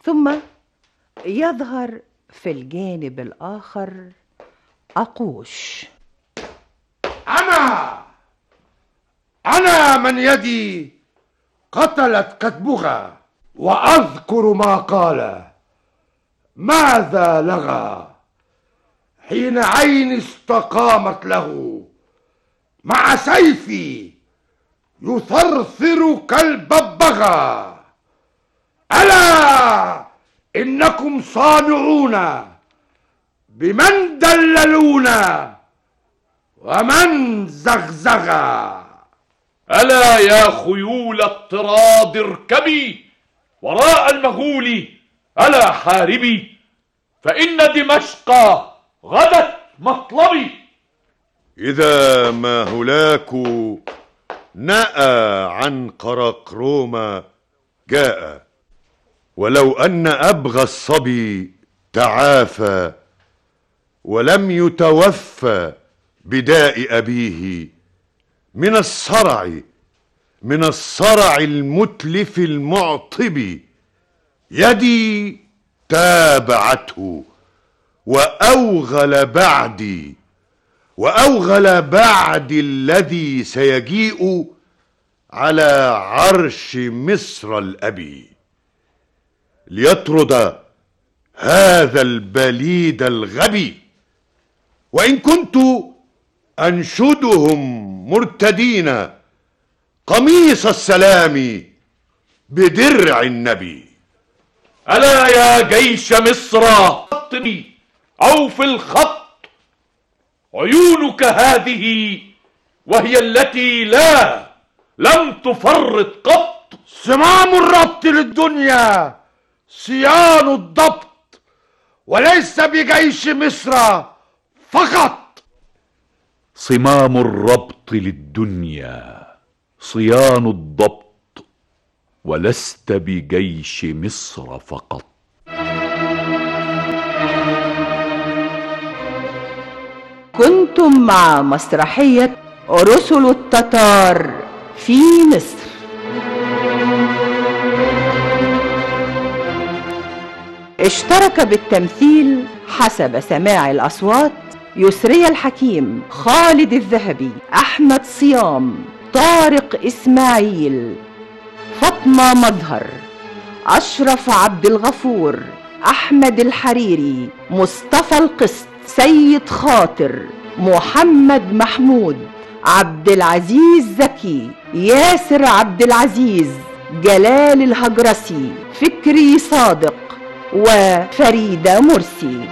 ثم يظهر في الجانب الآخر أقوش أنا أنا من يدي قتلت كتبها وأذكر ما قال ماذا لغى حين عيني استقامت له مع سيفي يثرثر كالببغى ألا إنكم صانعون بمن دللونا ومن زغزغا ألا يا خيول الطراد اركبي وراء المغول ألا حاربي فإن دمشق غدت مطلبي إذا ما هلاك نأى عن قرقروما جاء ولو أن أبغى الصبي تعافى ولم يتوفى بداء أبيه من الصرع من الصرع المتلف المعطب يدي تابعته وأوغل بعدي وأوغل بعد الذي سيجيء على عرش مصر الأبي ليطرد هذا البليد الغبي وإن كنت أنشدهم مرتدين قميص السلام بدرع النبي ألا يا جيش مصر خطني في الخط عيونك هذه وهي التي لا لم تفرط قط صمام الربط للدنيا صيان الضبط وليس بجيش مصر فقط صمام الربط للدنيا صيان الضبط ولست بجيش مصر فقط كنتم مع مسرحية رسل التتار في مصر اشترك بالتمثيل حسب سماع الأصوات يسري الحكيم خالد الذهبي أحمد صيام طارق إسماعيل فاطمة مظهر أشرف عبد الغفور أحمد الحريري مصطفى القسط سيد خاطر محمد محمود عبد العزيز زكي ياسر عبد العزيز جلال الهجرسي فكري صادق وفريدة مرسي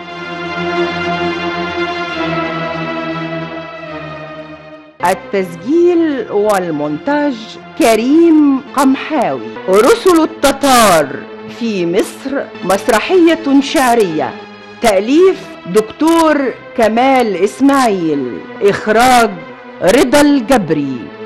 التسجيل والمونتاج كريم قمحاوي رسل التتار في مصر مسرحية شعرية تأليف دكتور كمال إسماعيل إخراج رضا الجبري